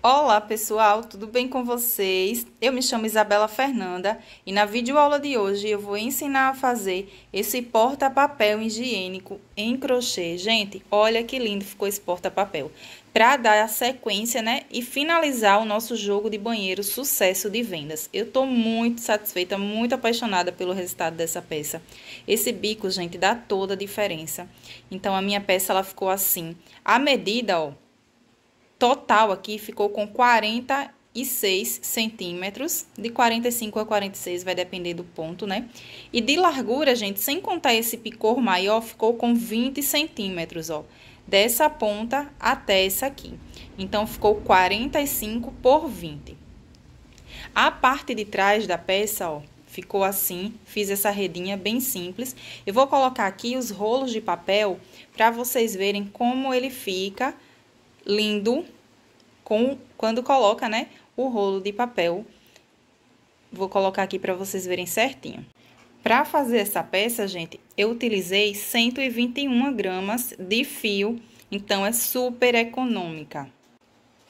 Olá pessoal, tudo bem com vocês? Eu me chamo Isabela Fernanda e na videoaula de hoje eu vou ensinar a fazer esse porta-papel higiênico em crochê. Gente, olha que lindo ficou esse porta-papel. Para dar a sequência, né, e finalizar o nosso jogo de banheiro sucesso de vendas. Eu tô muito satisfeita, muito apaixonada pelo resultado dessa peça. Esse bico, gente, dá toda a diferença. Então a minha peça ela ficou assim. A medida, ó, total aqui ficou com 46 centímetros, de 45 a 46 vai depender do ponto, né? E de largura, gente, sem contar esse picor maior, ficou com 20 centímetros, ó, dessa ponta até essa aqui. Então, ficou 45 por 20. A parte de trás da peça, ó, ficou assim, fiz essa redinha bem simples. Eu vou colocar aqui os rolos de papel para vocês verem como ele fica lindo com quando coloca, né, o rolo de papel. Vou colocar aqui para vocês verem certinho. Para fazer essa peça, gente, eu utilizei 121 gramas de fio, então é super econômica.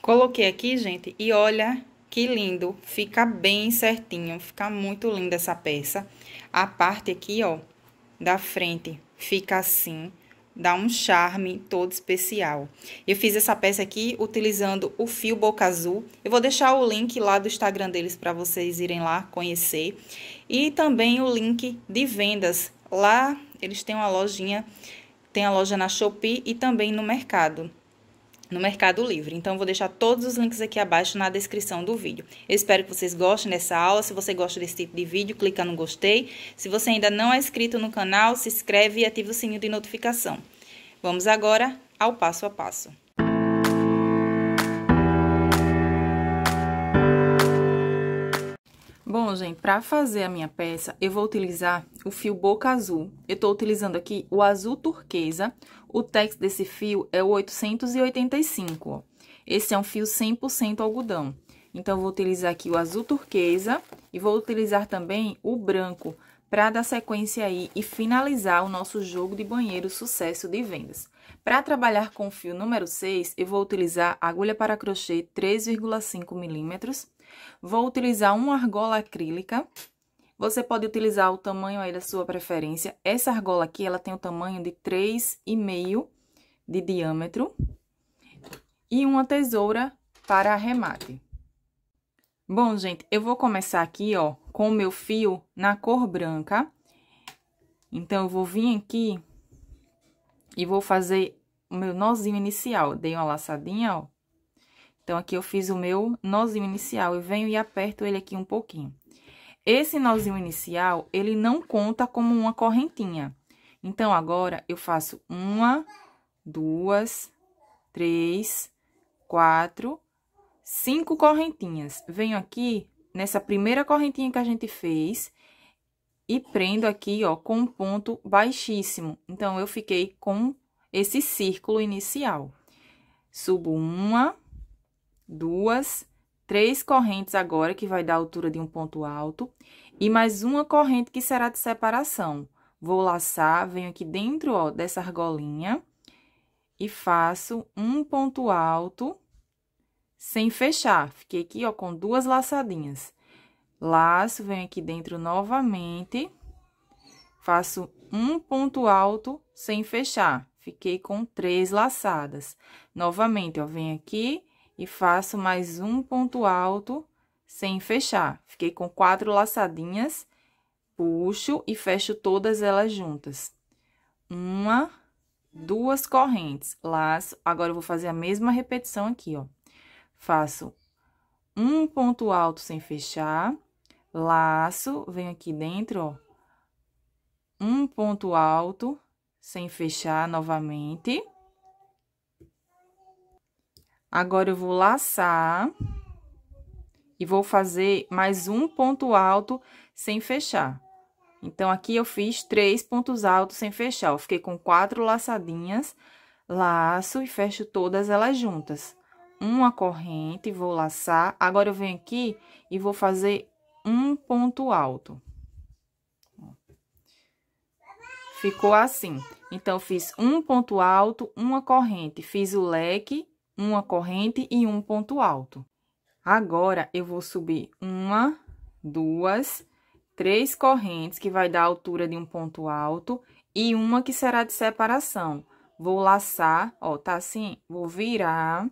Coloquei aqui, gente, e olha que lindo, fica bem certinho, fica muito linda essa peça. A parte aqui, ó, da frente fica assim, dá um charme todo especial. Eu fiz essa peça aqui utilizando o fio boca azul. Eu vou deixar o link lá do Instagram deles para vocês irem lá conhecer. E também o link de vendas. Lá eles têm uma lojinha, tem a loja na Shopee e também no mercado no Mercado Livre. Então, vou deixar todos os links aqui abaixo na descrição do vídeo. Eu espero que vocês gostem dessa aula. Se você gosta desse tipo de vídeo, clica no gostei. Se você ainda não é inscrito no canal, se inscreve e ativa o sininho de notificação. Vamos agora ao passo a passo. Então, gente, para fazer a minha peça, eu vou utilizar o fio boca azul. Eu estou utilizando aqui o azul turquesa. O tex desse fio é o 885, ó. Esse é um fio 100% algodão. Então, vou utilizar aqui o azul turquesa e vou utilizar também o branco para dar sequência aí e finalizar o nosso jogo de banheiro sucesso de vendas. Para trabalhar com o fio número 6, eu vou utilizar agulha para crochê 3,5 milímetros Vou utilizar uma argola acrílica. Você pode utilizar o tamanho aí da sua preferência. Essa argola aqui, ela tem o tamanho de 3,5 de diâmetro. E uma tesoura para arremate. Bom, gente, eu vou começar aqui, ó, com o meu fio na cor branca. Então, eu vou vir aqui e vou fazer o meu nozinho inicial. Dei uma laçadinha, ó. Então, aqui eu fiz o meu nozinho inicial, eu venho e aperto ele aqui um pouquinho. Esse nozinho inicial, ele não conta como uma correntinha. Então, agora, eu faço uma, duas, três, quatro, cinco correntinhas. Venho aqui nessa primeira correntinha que a gente fez e prendo aqui, ó, com um ponto baixíssimo. Então, eu fiquei com esse círculo inicial. Subo uma, duas, três correntes agora, que vai dar a altura de um ponto alto, e mais uma corrente que será de separação. Vou laçar, venho aqui dentro, ó, dessa argolinha, e faço um ponto alto sem fechar. Fiquei aqui, ó, com duas laçadinhas. Laço, venho aqui dentro novamente, faço um ponto alto sem fechar. Fiquei com três laçadas. Novamente, ó, venho aqui, e faço mais um ponto alto sem fechar. Fiquei com quatro laçadinhas, puxo e fecho todas elas juntas. Uma, duas correntes, laço. Agora, eu vou fazer a mesma repetição aqui, ó. Faço um ponto alto sem fechar, laço, venho aqui dentro, ó. Um ponto alto sem fechar novamente Agora, eu vou laçar e vou fazer mais um ponto alto sem fechar. Então, aqui eu fiz três pontos altos sem fechar. Eu fiquei com quatro laçadinhas, laço e fecho todas elas juntas. Uma corrente, vou laçar. Agora, eu venho aqui e vou fazer um ponto alto. Ficou assim. Então, fiz um ponto alto, uma corrente, fiz o leque uma corrente e um ponto alto. Agora, eu vou subir uma, duas, três correntes, que vai dar a altura de um ponto alto, e uma que será de separação. Vou laçar, ó, tá assim? Vou virar,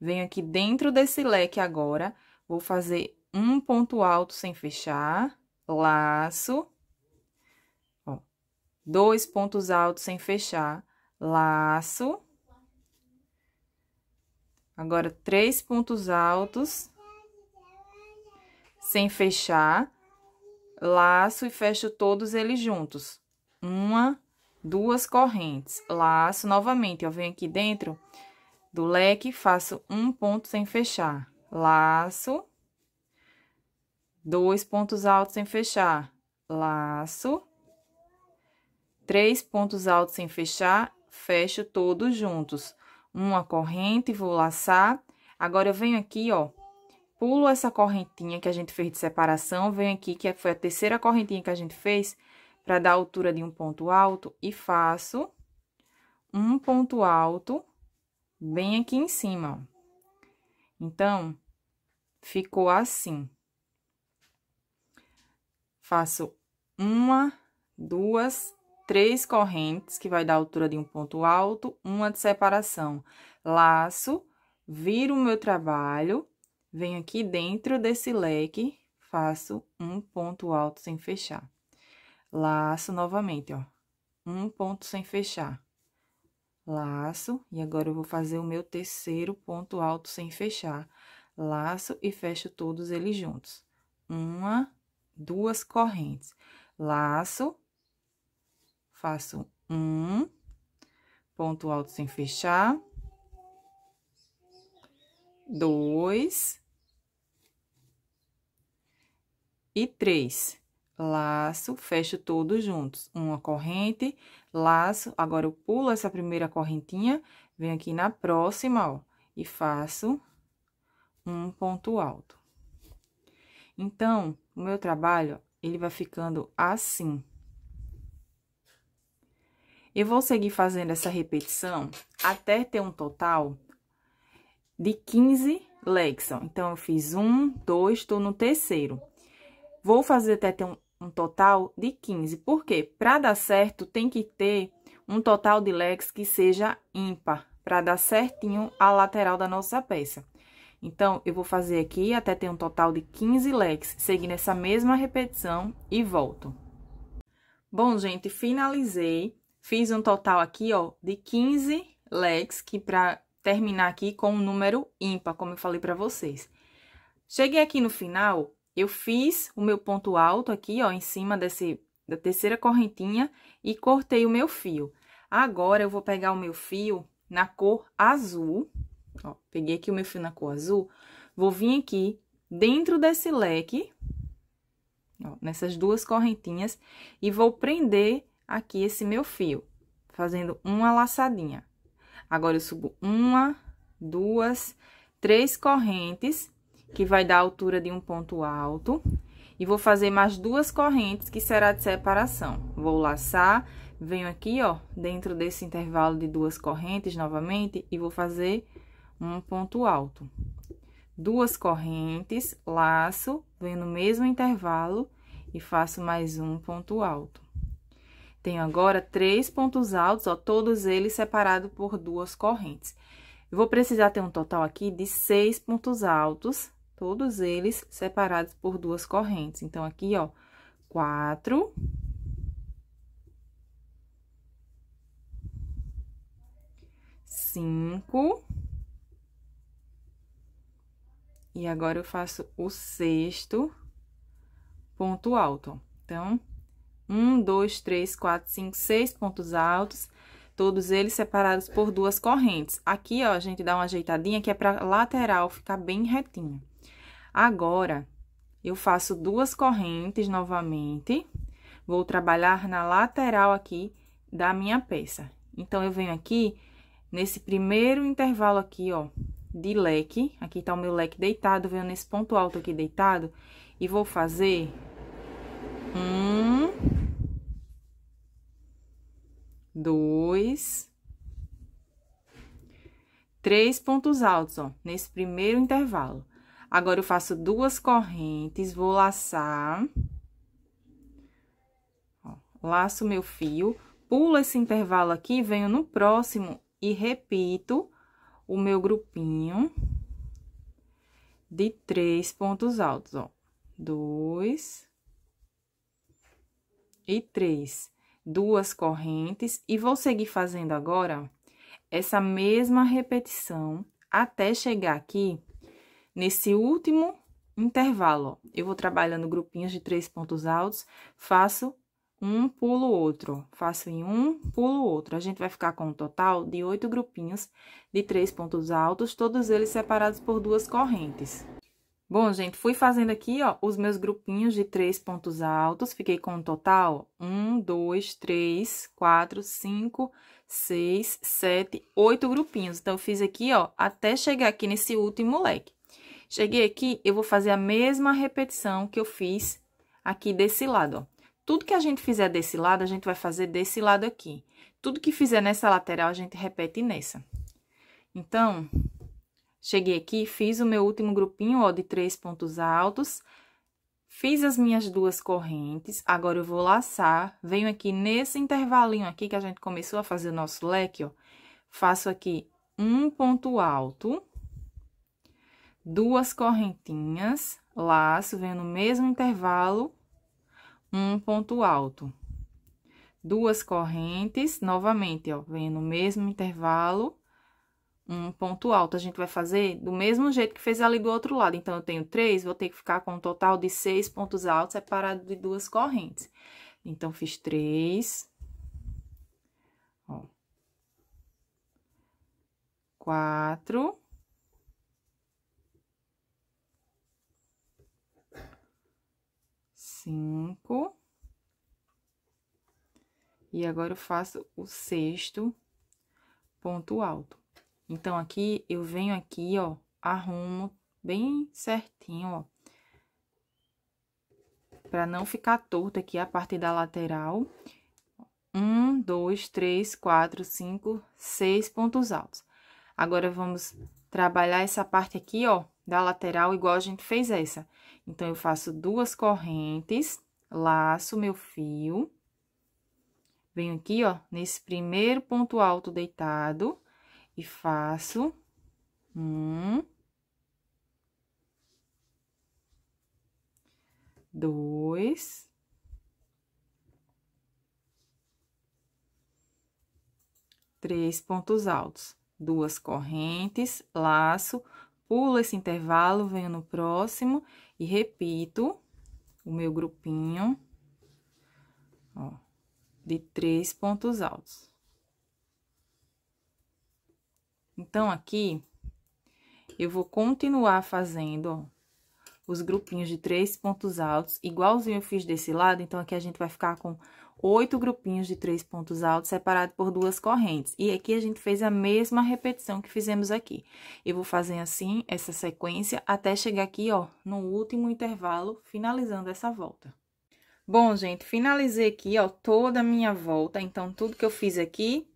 venho aqui dentro desse leque agora, vou fazer um ponto alto sem fechar, laço, ó, dois pontos altos sem fechar, laço, Agora, três pontos altos, sem fechar, laço e fecho todos eles juntos. Uma, duas correntes, laço novamente, eu venho aqui dentro do leque, faço um ponto sem fechar, laço, dois pontos altos sem fechar, laço, três pontos altos sem fechar, fecho todos juntos, uma corrente, vou laçar. Agora, eu venho aqui, ó, pulo essa correntinha que a gente fez de separação, venho aqui, que foi a terceira correntinha que a gente fez, para dar a altura de um ponto alto, e faço um ponto alto bem aqui em cima, ó. Então, ficou assim. Faço uma, duas, três correntes, que vai dar a altura de um ponto alto, uma de separação. Laço, viro o meu trabalho, venho aqui dentro desse leque, faço um ponto alto sem fechar. Laço novamente, ó, um ponto sem fechar. Laço, e agora eu vou fazer o meu terceiro ponto alto sem fechar. Laço e fecho todos eles juntos. Uma, duas correntes. Laço, faço um ponto alto sem fechar, dois e três. Laço, fecho todos juntos, uma corrente, laço, agora eu pulo essa primeira correntinha, venho aqui na próxima, ó, e faço um ponto alto. Então, o meu trabalho, ele vai ficando assim. Eu vou seguir fazendo essa repetição até ter um total de 15 Lexon. Então, eu fiz um, dois, estou no terceiro. Vou fazer até ter um, um total de 15. Por quê? Para dar certo, tem que ter um total de legs que seja ímpar, para dar certinho a lateral da nossa peça. Então, eu vou fazer aqui até ter um total de 15 legs, seguindo essa mesma repetição e volto. Bom, gente, finalizei. Fiz um total aqui, ó, de 15 legs, que para terminar aqui com um número ímpar, como eu falei para vocês. Cheguei aqui no final, eu fiz o meu ponto alto aqui, ó, em cima desse, da terceira correntinha e cortei o meu fio. Agora, eu vou pegar o meu fio na cor azul, ó, peguei aqui o meu fio na cor azul, vou vir aqui dentro desse leque, ó, nessas duas correntinhas, e vou prender aqui esse meu fio, fazendo uma laçadinha. Agora, eu subo uma, duas, três correntes, que vai dar a altura de um ponto alto. E vou fazer mais duas correntes, que será de separação. Vou laçar, venho aqui, ó, dentro desse intervalo de duas correntes novamente, e vou fazer um ponto alto. Duas correntes, laço, venho no mesmo intervalo e faço mais um ponto alto. Tenho agora três pontos altos, ó, todos eles separados por duas correntes. Eu vou precisar ter um total aqui de seis pontos altos, todos eles separados por duas correntes. Então, aqui, ó, quatro. Cinco. E agora, eu faço o sexto ponto alto, Então, um, dois, três, quatro, cinco, seis pontos altos, todos eles separados por duas correntes. Aqui, ó, a gente dá uma ajeitadinha que é pra lateral ficar bem retinho. Agora, eu faço duas correntes novamente, vou trabalhar na lateral aqui da minha peça. Então, eu venho aqui nesse primeiro intervalo aqui, ó, de leque, aqui tá o meu leque deitado, venho nesse ponto alto aqui deitado, e vou fazer um, dois, três pontos altos, ó, nesse primeiro intervalo. Agora, eu faço duas correntes, vou laçar, ó, laço meu fio, pulo esse intervalo aqui, venho no próximo e repito o meu grupinho de três pontos altos, ó. Dois, e três, duas correntes, e vou seguir fazendo agora essa mesma repetição até chegar aqui nesse último intervalo. Eu vou trabalhando grupinhos de três pontos altos, faço um, pulo outro, faço em um, pulo outro. A gente vai ficar com um total de oito grupinhos de três pontos altos, todos eles separados por duas correntes. Bom, gente, fui fazendo aqui, ó, os meus grupinhos de três pontos altos. Fiquei com um total, ó, um, dois, três, quatro, cinco, seis, sete, oito grupinhos. Então, eu fiz aqui, ó, até chegar aqui nesse último leque. Cheguei aqui, eu vou fazer a mesma repetição que eu fiz aqui desse lado, ó. Tudo que a gente fizer desse lado, a gente vai fazer desse lado aqui. Tudo que fizer nessa lateral, a gente repete nessa. Então, Cheguei aqui, fiz o meu último grupinho, ó, de três pontos altos, fiz as minhas duas correntes, agora eu vou laçar, venho aqui nesse intervalinho aqui que a gente começou a fazer o nosso leque, ó, faço aqui um ponto alto, duas correntinhas, laço, venho no mesmo intervalo, um ponto alto. Duas correntes, novamente, ó, venho no mesmo intervalo, um ponto alto. A gente vai fazer do mesmo jeito que fez ali do outro lado. Então, eu tenho três, vou ter que ficar com um total de seis pontos altos separado de duas correntes. Então, fiz três. Ó. Quatro. Cinco. E agora, eu faço o sexto ponto alto. Então, aqui, eu venho aqui, ó, arrumo bem certinho, ó. Pra não ficar torto aqui a parte da lateral. Um, dois, três, quatro, cinco, seis pontos altos. Agora, vamos trabalhar essa parte aqui, ó, da lateral, igual a gente fez essa. Então, eu faço duas correntes, laço meu fio. Venho aqui, ó, nesse primeiro ponto alto deitado e faço um, dois, três pontos altos, duas correntes, laço, pulo esse intervalo, venho no próximo e repito o meu grupinho, ó, de três pontos altos. Então, aqui, eu vou continuar fazendo, ó, os grupinhos de três pontos altos, igualzinho eu fiz desse lado, então aqui a gente vai ficar com oito grupinhos de três pontos altos separados por duas correntes. E aqui a gente fez a mesma repetição que fizemos aqui. Eu vou fazer assim, essa sequência, até chegar aqui, ó, no último intervalo, finalizando essa volta. Bom, gente, finalizei aqui, ó, toda a minha volta, então tudo que eu fiz aqui,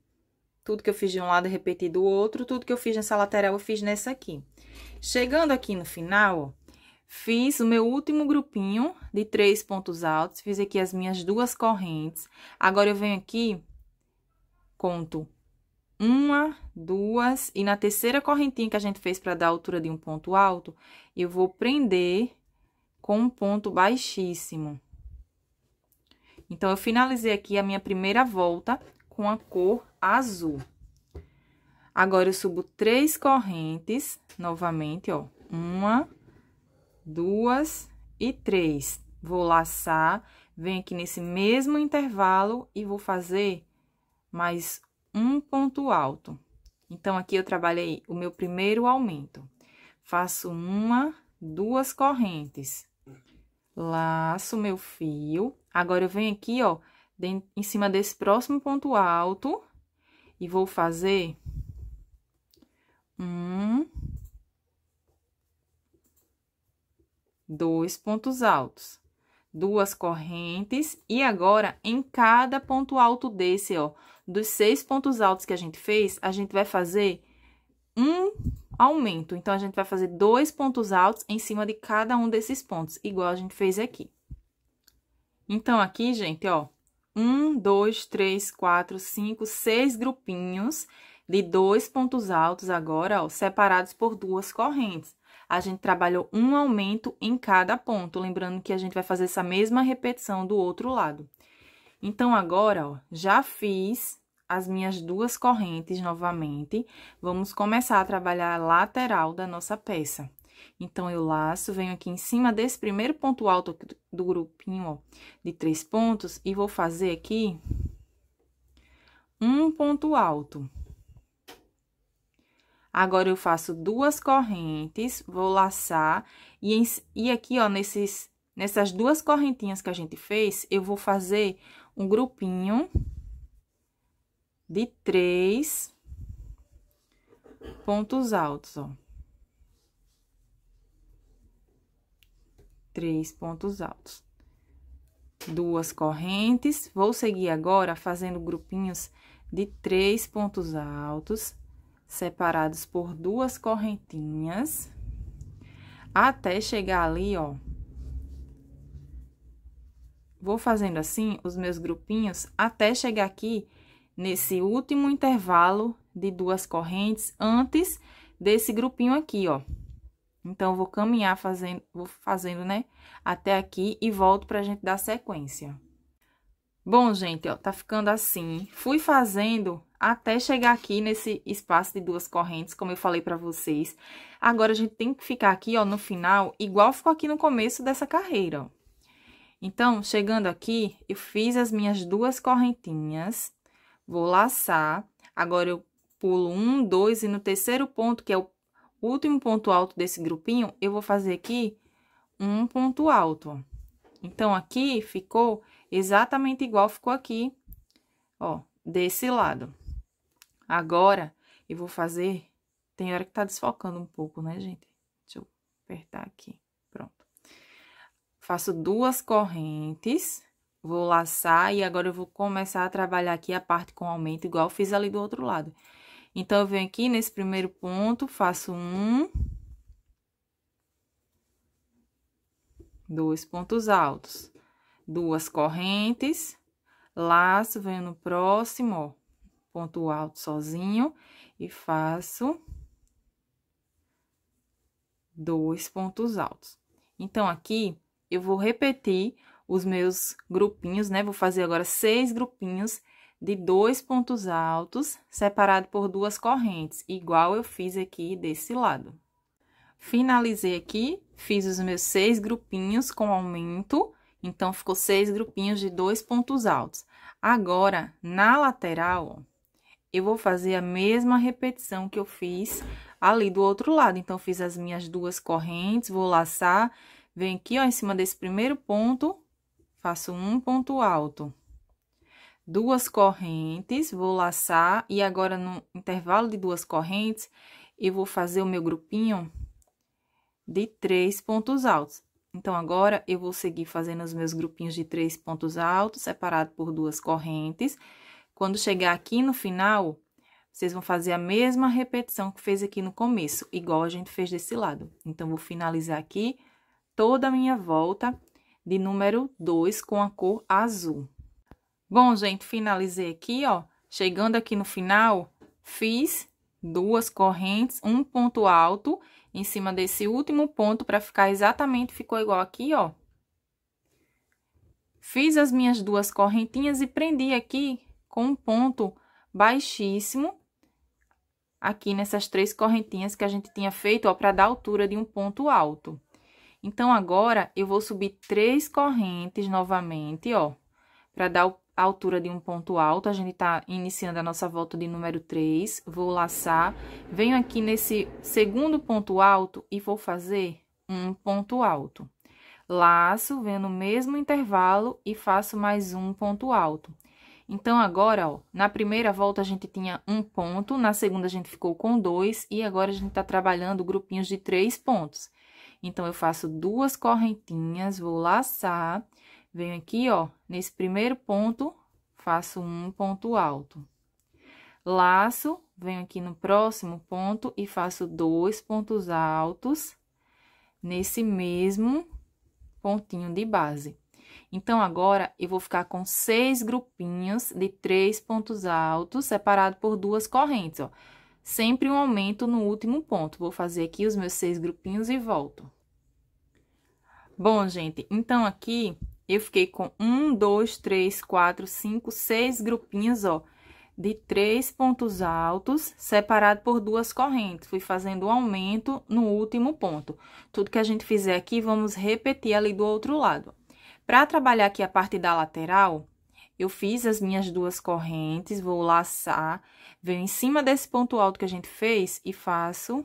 tudo que eu fiz de um lado, é repeti do outro. Tudo que eu fiz nessa lateral, eu fiz nessa aqui. Chegando aqui no final, ó, fiz o meu último grupinho de três pontos altos. Fiz aqui as minhas duas correntes. Agora, eu venho aqui, conto uma, duas, e na terceira correntinha que a gente fez para dar a altura de um ponto alto, eu vou prender com um ponto baixíssimo. Então, eu finalizei aqui a minha primeira volta com a cor azul. Agora, eu subo três correntes, novamente, ó. Uma, duas e três. Vou laçar, venho aqui nesse mesmo intervalo e vou fazer mais um ponto alto. Então, aqui eu trabalhei o meu primeiro aumento. Faço uma, duas correntes. Laço meu fio. Agora, eu venho aqui, ó, em cima desse próximo ponto alto e vou fazer um, dois pontos altos, duas correntes e agora em cada ponto alto desse, ó, dos seis pontos altos que a gente fez, a gente vai fazer um aumento. Então, a gente vai fazer dois pontos altos em cima de cada um desses pontos, igual a gente fez aqui. Então, aqui, gente, ó, um, dois, três, quatro, cinco, seis grupinhos de dois pontos altos agora, ó, separados por duas correntes. A gente trabalhou um aumento em cada ponto, lembrando que a gente vai fazer essa mesma repetição do outro lado. Então, agora, ó, já fiz as minhas duas correntes novamente. Vamos começar a trabalhar a lateral da nossa peça. Então, eu laço, venho aqui em cima desse primeiro ponto alto do grupinho, ó, de três pontos, e vou fazer aqui um ponto alto. Agora, eu faço duas correntes, vou laçar, e, em, e aqui, ó, nesses, nessas duas correntinhas que a gente fez, eu vou fazer um grupinho de três pontos altos, ó. três pontos altos. Duas correntes. Vou seguir agora fazendo grupinhos de três pontos altos, separados por duas correntinhas, até chegar ali, ó. Vou fazendo assim os meus grupinhos até chegar aqui nesse último intervalo de duas correntes antes desse grupinho aqui, ó. Então, eu vou caminhar fazendo, vou fazendo, né, até aqui e volto pra gente dar sequência. Bom, gente, ó, tá ficando assim. Fui fazendo até chegar aqui nesse espaço de duas correntes, como eu falei pra vocês. Agora, a gente tem que ficar aqui, ó, no final, igual ficou aqui no começo dessa carreira, ó. Então, chegando aqui, eu fiz as minhas duas correntinhas, vou laçar, agora eu pulo um, dois, e no terceiro ponto, que é o o último ponto alto desse grupinho, eu vou fazer aqui um ponto alto. Então, aqui ficou exatamente igual ficou aqui, ó, desse lado. Agora, eu vou fazer... Tem hora que tá desfocando um pouco, né, gente? Deixa eu apertar aqui. Pronto. Faço duas correntes, vou laçar e agora eu vou começar a trabalhar aqui a parte com aumento, igual fiz ali do outro lado. Então, eu venho aqui nesse primeiro ponto, faço um... Dois pontos altos, duas correntes, laço, venho no próximo, ó, ponto alto sozinho, e faço dois pontos altos. Então, aqui, eu vou repetir os meus grupinhos, né? Vou fazer agora seis grupinhos de dois pontos altos separado por duas correntes, igual eu fiz aqui desse lado. Finalizei aqui, fiz os meus seis grupinhos com aumento, então, ficou seis grupinhos de dois pontos altos. Agora, na lateral, ó, eu vou fazer a mesma repetição que eu fiz ali do outro lado. Então, fiz as minhas duas correntes, vou laçar, venho aqui, ó, em cima desse primeiro ponto, faço um ponto alto duas correntes, vou laçar, e agora no intervalo de duas correntes, eu vou fazer o meu grupinho de três pontos altos. Então, agora, eu vou seguir fazendo os meus grupinhos de três pontos altos, separado por duas correntes. Quando chegar aqui no final, vocês vão fazer a mesma repetição que fez aqui no começo, igual a gente fez desse lado. Então, vou finalizar aqui toda a minha volta de número 2 com a cor azul. Bom, gente, finalizei aqui, ó. Chegando aqui no final, fiz duas correntes, um ponto alto em cima desse último ponto para ficar exatamente, ficou igual aqui, ó. Fiz as minhas duas correntinhas e prendi aqui com um ponto baixíssimo aqui nessas três correntinhas que a gente tinha feito, ó, para dar altura de um ponto alto. Então, agora, eu vou subir três correntes novamente, ó, para dar o a altura de um ponto alto, a gente tá iniciando a nossa volta de número 3, vou laçar, venho aqui nesse segundo ponto alto e vou fazer um ponto alto. Laço, venho no mesmo intervalo e faço mais um ponto alto. Então, agora, ó, na primeira volta a gente tinha um ponto, na segunda a gente ficou com dois, e agora a gente tá trabalhando grupinhos de três pontos. Então, eu faço duas correntinhas, vou laçar, Venho aqui, ó, nesse primeiro ponto, faço um ponto alto. Laço, venho aqui no próximo ponto e faço dois pontos altos nesse mesmo pontinho de base. Então, agora, eu vou ficar com seis grupinhos de três pontos altos, separado por duas correntes, ó. Sempre um aumento no último ponto. Vou fazer aqui os meus seis grupinhos e volto. Bom, gente, então aqui eu fiquei com um, dois, três, quatro, cinco, seis grupinhos, ó, de três pontos altos, separado por duas correntes. Fui fazendo o um aumento no último ponto. Tudo que a gente fizer aqui, vamos repetir ali do outro lado. Para trabalhar aqui a parte da lateral, eu fiz as minhas duas correntes, vou laçar, venho em cima desse ponto alto que a gente fez e faço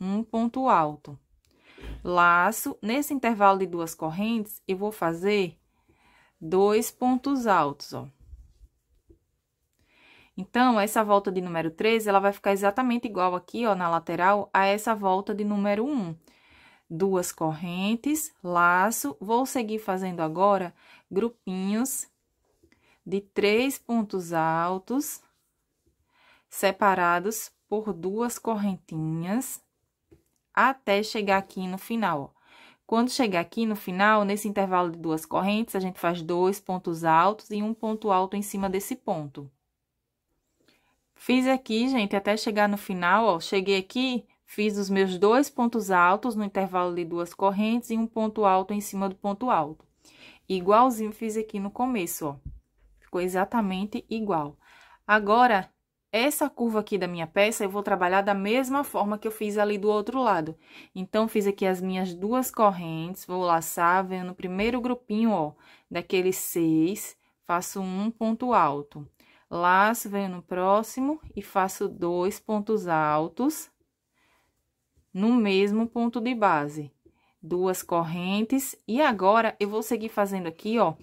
um ponto alto laço, nesse intervalo de duas correntes, eu vou fazer dois pontos altos, ó. Então, essa volta de número 3, ela vai ficar exatamente igual aqui, ó, na lateral, a essa volta de número 1. Duas correntes, laço, vou seguir fazendo agora grupinhos de três pontos altos separados por duas correntinhas até chegar aqui no final. Quando chegar aqui no final, nesse intervalo de duas correntes, a gente faz dois pontos altos e um ponto alto em cima desse ponto. Fiz aqui, gente, até chegar no final, ó, cheguei aqui, fiz os meus dois pontos altos no intervalo de duas correntes e um ponto alto em cima do ponto alto. Igualzinho fiz aqui no começo, ó. Ficou exatamente igual. Agora, essa curva aqui da minha peça, eu vou trabalhar da mesma forma que eu fiz ali do outro lado. Então, fiz aqui as minhas duas correntes, vou laçar, venho no primeiro grupinho, ó, daqueles seis, faço um ponto alto. Laço, venho no próximo e faço dois pontos altos no mesmo ponto de base. Duas correntes, e agora, eu vou seguir fazendo aqui, ó,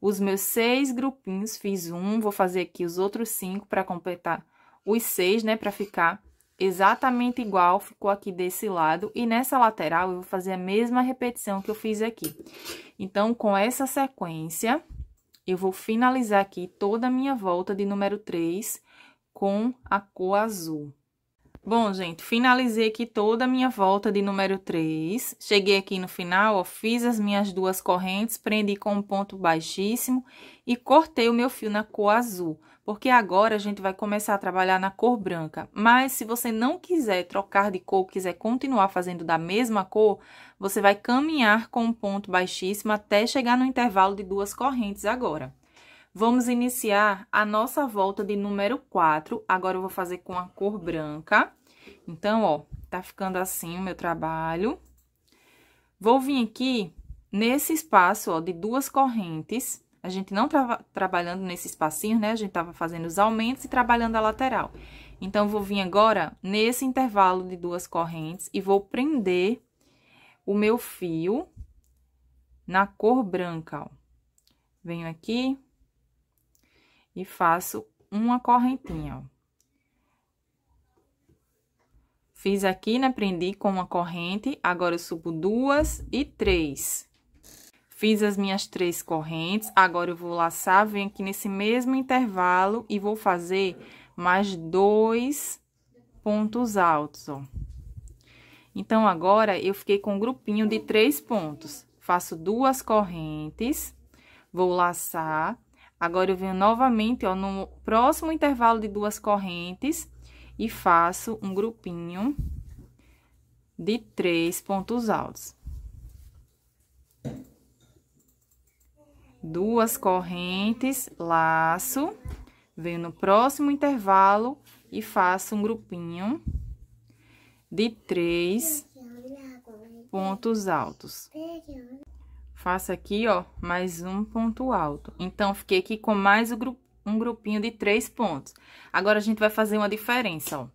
os meus seis grupinhos, fiz um, vou fazer aqui os outros cinco para completar os seis, né, para ficar exatamente igual, ficou aqui desse lado. E nessa lateral, eu vou fazer a mesma repetição que eu fiz aqui. Então, com essa sequência, eu vou finalizar aqui toda a minha volta de número 3 com a cor azul. Bom, gente, finalizei aqui toda a minha volta de número 3. Cheguei aqui no final, ó, fiz as minhas duas correntes, prendi com um ponto baixíssimo e cortei o meu fio na cor azul porque agora a gente vai começar a trabalhar na cor branca. Mas se você não quiser trocar de cor, quiser continuar fazendo da mesma cor, você vai caminhar com um ponto baixíssimo até chegar no intervalo de duas correntes agora. Vamos iniciar a nossa volta de número 4. Agora, eu vou fazer com a cor branca. Então, ó, tá ficando assim o meu trabalho. Vou vir aqui nesse espaço, ó, de duas correntes, a gente não estava trabalhando nesse espacinho, né? A gente estava fazendo os aumentos e trabalhando a lateral. Então, vou vir agora nesse intervalo de duas correntes e vou prender o meu fio na cor branca, ó. Venho aqui e faço uma correntinha, ó. Fiz aqui, né? Prendi com uma corrente, agora eu subo duas e três. Fiz as minhas três correntes, agora eu vou laçar, venho aqui nesse mesmo intervalo e vou fazer mais dois pontos altos, ó. Então, agora, eu fiquei com um grupinho de três pontos. Faço duas correntes, vou laçar. Agora, eu venho novamente, ó, no próximo intervalo de duas correntes e faço um grupinho de três pontos altos. duas correntes, laço, venho no próximo intervalo e faço um grupinho de três pontos altos. Faço aqui, ó, mais um ponto alto. Então, fiquei aqui com mais um grupinho de três pontos. Agora, a gente vai fazer uma diferença, ó.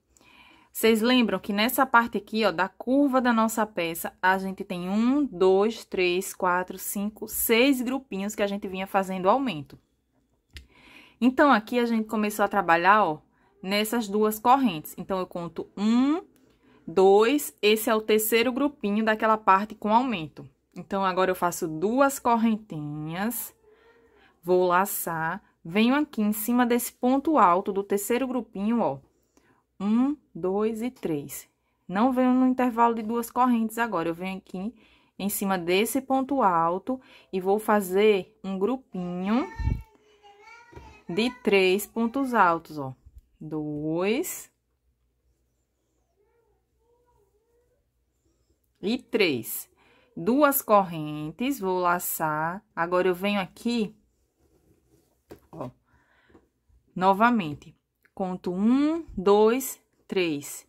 Vocês lembram que nessa parte aqui, ó, da curva da nossa peça, a gente tem um, dois, três, quatro, cinco, seis grupinhos que a gente vinha fazendo aumento. Então, aqui a gente começou a trabalhar, ó, nessas duas correntes. Então, eu conto um, dois, esse é o terceiro grupinho daquela parte com aumento. Então, agora eu faço duas correntinhas, vou laçar, venho aqui em cima desse ponto alto do terceiro grupinho, ó, um, dois e três. Não venho no intervalo de duas correntes agora, eu venho aqui em cima desse ponto alto e vou fazer um grupinho de três pontos altos, ó. Dois. E três. Duas correntes, vou laçar. Agora, eu venho aqui, ó, novamente ponto um, dois, três.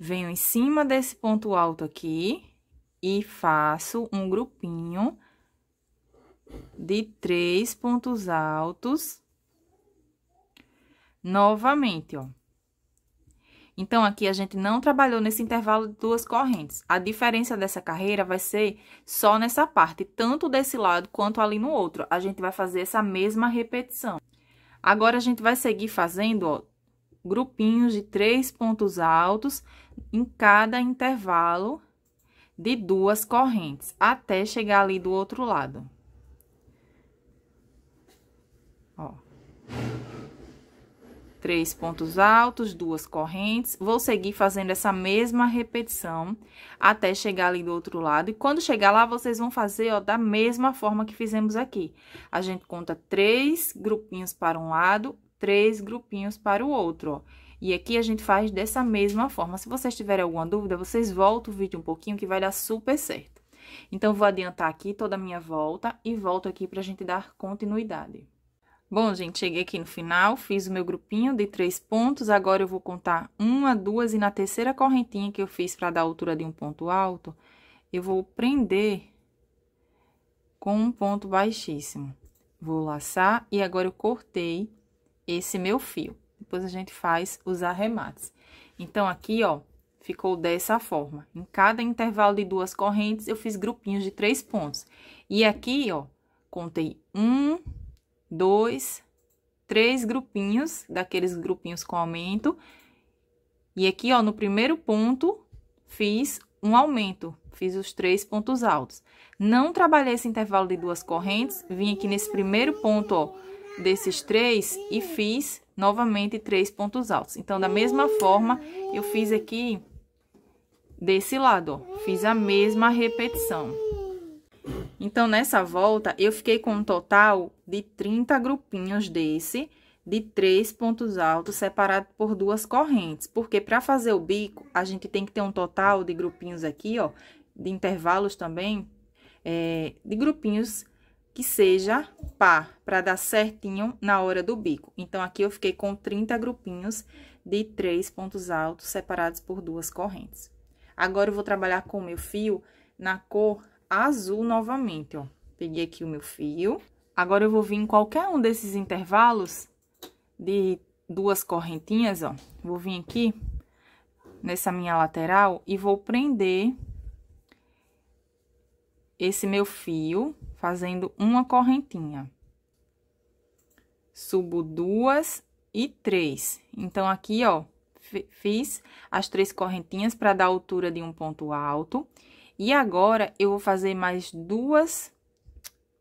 Venho em cima desse ponto alto aqui e faço um grupinho de três pontos altos novamente, ó. Então, aqui a gente não trabalhou nesse intervalo de duas correntes. A diferença dessa carreira vai ser só nessa parte, tanto desse lado quanto ali no outro. A gente vai fazer essa mesma repetição. Agora, a gente vai seguir fazendo, ó, grupinhos de três pontos altos em cada intervalo de duas correntes, até chegar ali do outro lado. Ó. Três pontos altos, duas correntes. Vou seguir fazendo essa mesma repetição até chegar ali do outro lado. E quando chegar lá, vocês vão fazer, ó, da mesma forma que fizemos aqui. A gente conta três grupinhos para um lado três grupinhos para o outro, ó. E aqui a gente faz dessa mesma forma. Se vocês tiverem alguma dúvida, vocês voltam o vídeo um pouquinho que vai dar super certo. Então, vou adiantar aqui toda a minha volta e volto aqui pra gente dar continuidade. Bom, gente, cheguei aqui no final, fiz o meu grupinho de três pontos, agora eu vou contar uma, duas e na terceira correntinha que eu fiz para dar a altura de um ponto alto, eu vou prender com um ponto baixíssimo. Vou laçar e agora eu cortei esse meu fio. Depois a gente faz os arremates. Então, aqui, ó, ficou dessa forma. Em cada intervalo de duas correntes, eu fiz grupinhos de três pontos. E aqui, ó, contei um, dois, três grupinhos, daqueles grupinhos com aumento. E aqui, ó, no primeiro ponto, fiz um aumento, fiz os três pontos altos. Não trabalhei esse intervalo de duas correntes, vim aqui nesse primeiro ponto, ó, desses três e fiz novamente três pontos altos. Então, da mesma forma, eu fiz aqui desse lado, ó, fiz a mesma repetição. Então, nessa volta, eu fiquei com um total de 30 grupinhos desse, de três pontos altos separados por duas correntes, porque para fazer o bico, a gente tem que ter um total de grupinhos aqui, ó, de intervalos também, é, de grupinhos que seja par, para dar certinho na hora do bico. Então, aqui eu fiquei com 30 grupinhos de três pontos altos separados por duas correntes. Agora, eu vou trabalhar com o meu fio na cor azul novamente, ó. Peguei aqui o meu fio. Agora, eu vou vir em qualquer um desses intervalos de duas correntinhas, ó. Vou vir aqui nessa minha lateral e vou prender esse meu fio fazendo uma correntinha. Subo duas e três. Então, aqui, ó, fiz as três correntinhas para dar altura de um ponto alto. E agora, eu vou fazer mais duas,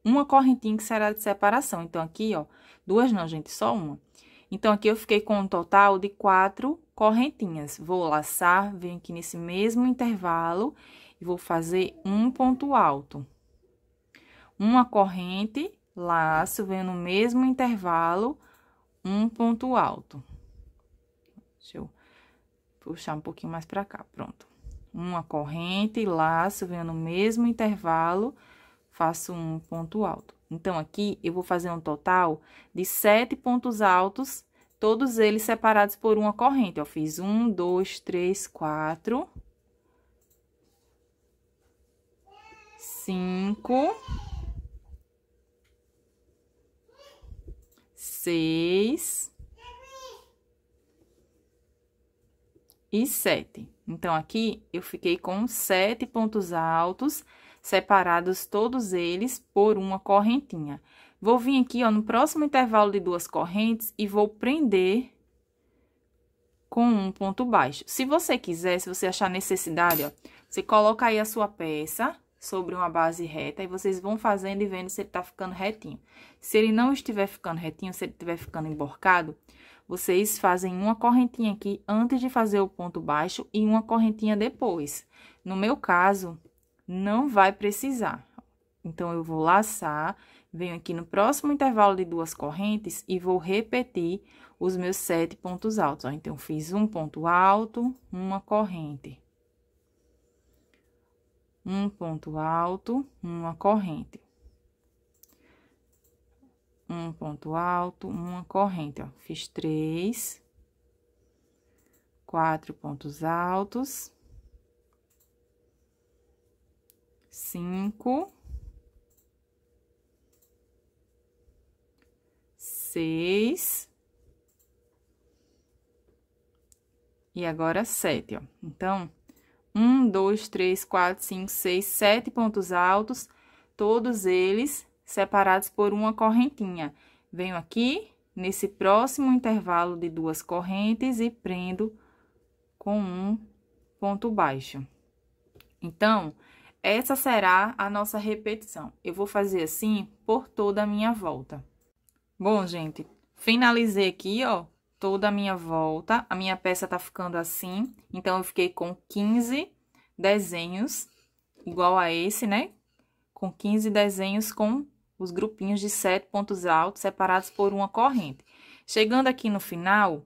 uma correntinha que será de separação. Então, aqui, ó, duas não, gente, só uma. Então, aqui eu fiquei com um total de quatro correntinhas. Vou laçar, venho aqui nesse mesmo intervalo e vou fazer um ponto alto. Uma corrente, laço, venho no mesmo intervalo, um ponto alto. Deixa eu puxar um pouquinho mais para cá, pronto. Uma corrente, laço, venho no mesmo intervalo, faço um ponto alto. Então, aqui eu vou fazer um total de sete pontos altos, todos eles separados por uma corrente. Eu fiz um, dois, três, quatro, cinco, seis e sete. Então, aqui eu fiquei com sete pontos altos, separados todos eles por uma correntinha. Vou vir aqui, ó, no próximo intervalo de duas correntes e vou prender com um ponto baixo. Se você quiser, se você achar necessidade, ó, você coloca aí a sua peça sobre uma base reta e vocês vão fazendo e vendo se ele tá ficando retinho. Se ele não estiver ficando retinho, se ele estiver ficando emborcado, vocês fazem uma correntinha aqui antes de fazer o ponto baixo e uma correntinha depois. No meu caso, não vai precisar. Então, eu vou laçar, venho aqui no próximo intervalo de duas correntes e vou repetir os meus sete pontos altos. Ó. Então, fiz um ponto alto, uma corrente um ponto alto, uma corrente. Um ponto alto, uma corrente, ó. Fiz três, quatro pontos altos, cinco, seis, e agora sete, ó. Então, um, dois, três, quatro, cinco, seis, sete pontos altos, todos eles separados por uma correntinha. Venho aqui nesse próximo intervalo de duas correntes e prendo com um ponto baixo. Então, essa será a nossa repetição. Eu vou fazer assim por toda a minha volta. Bom, gente, finalizei aqui, ó, toda a minha volta. A minha peça tá ficando assim, então eu fiquei com 15 desenhos, igual a esse, né? Com 15 desenhos com os grupinhos de sete pontos altos separados por uma corrente. Chegando aqui no final,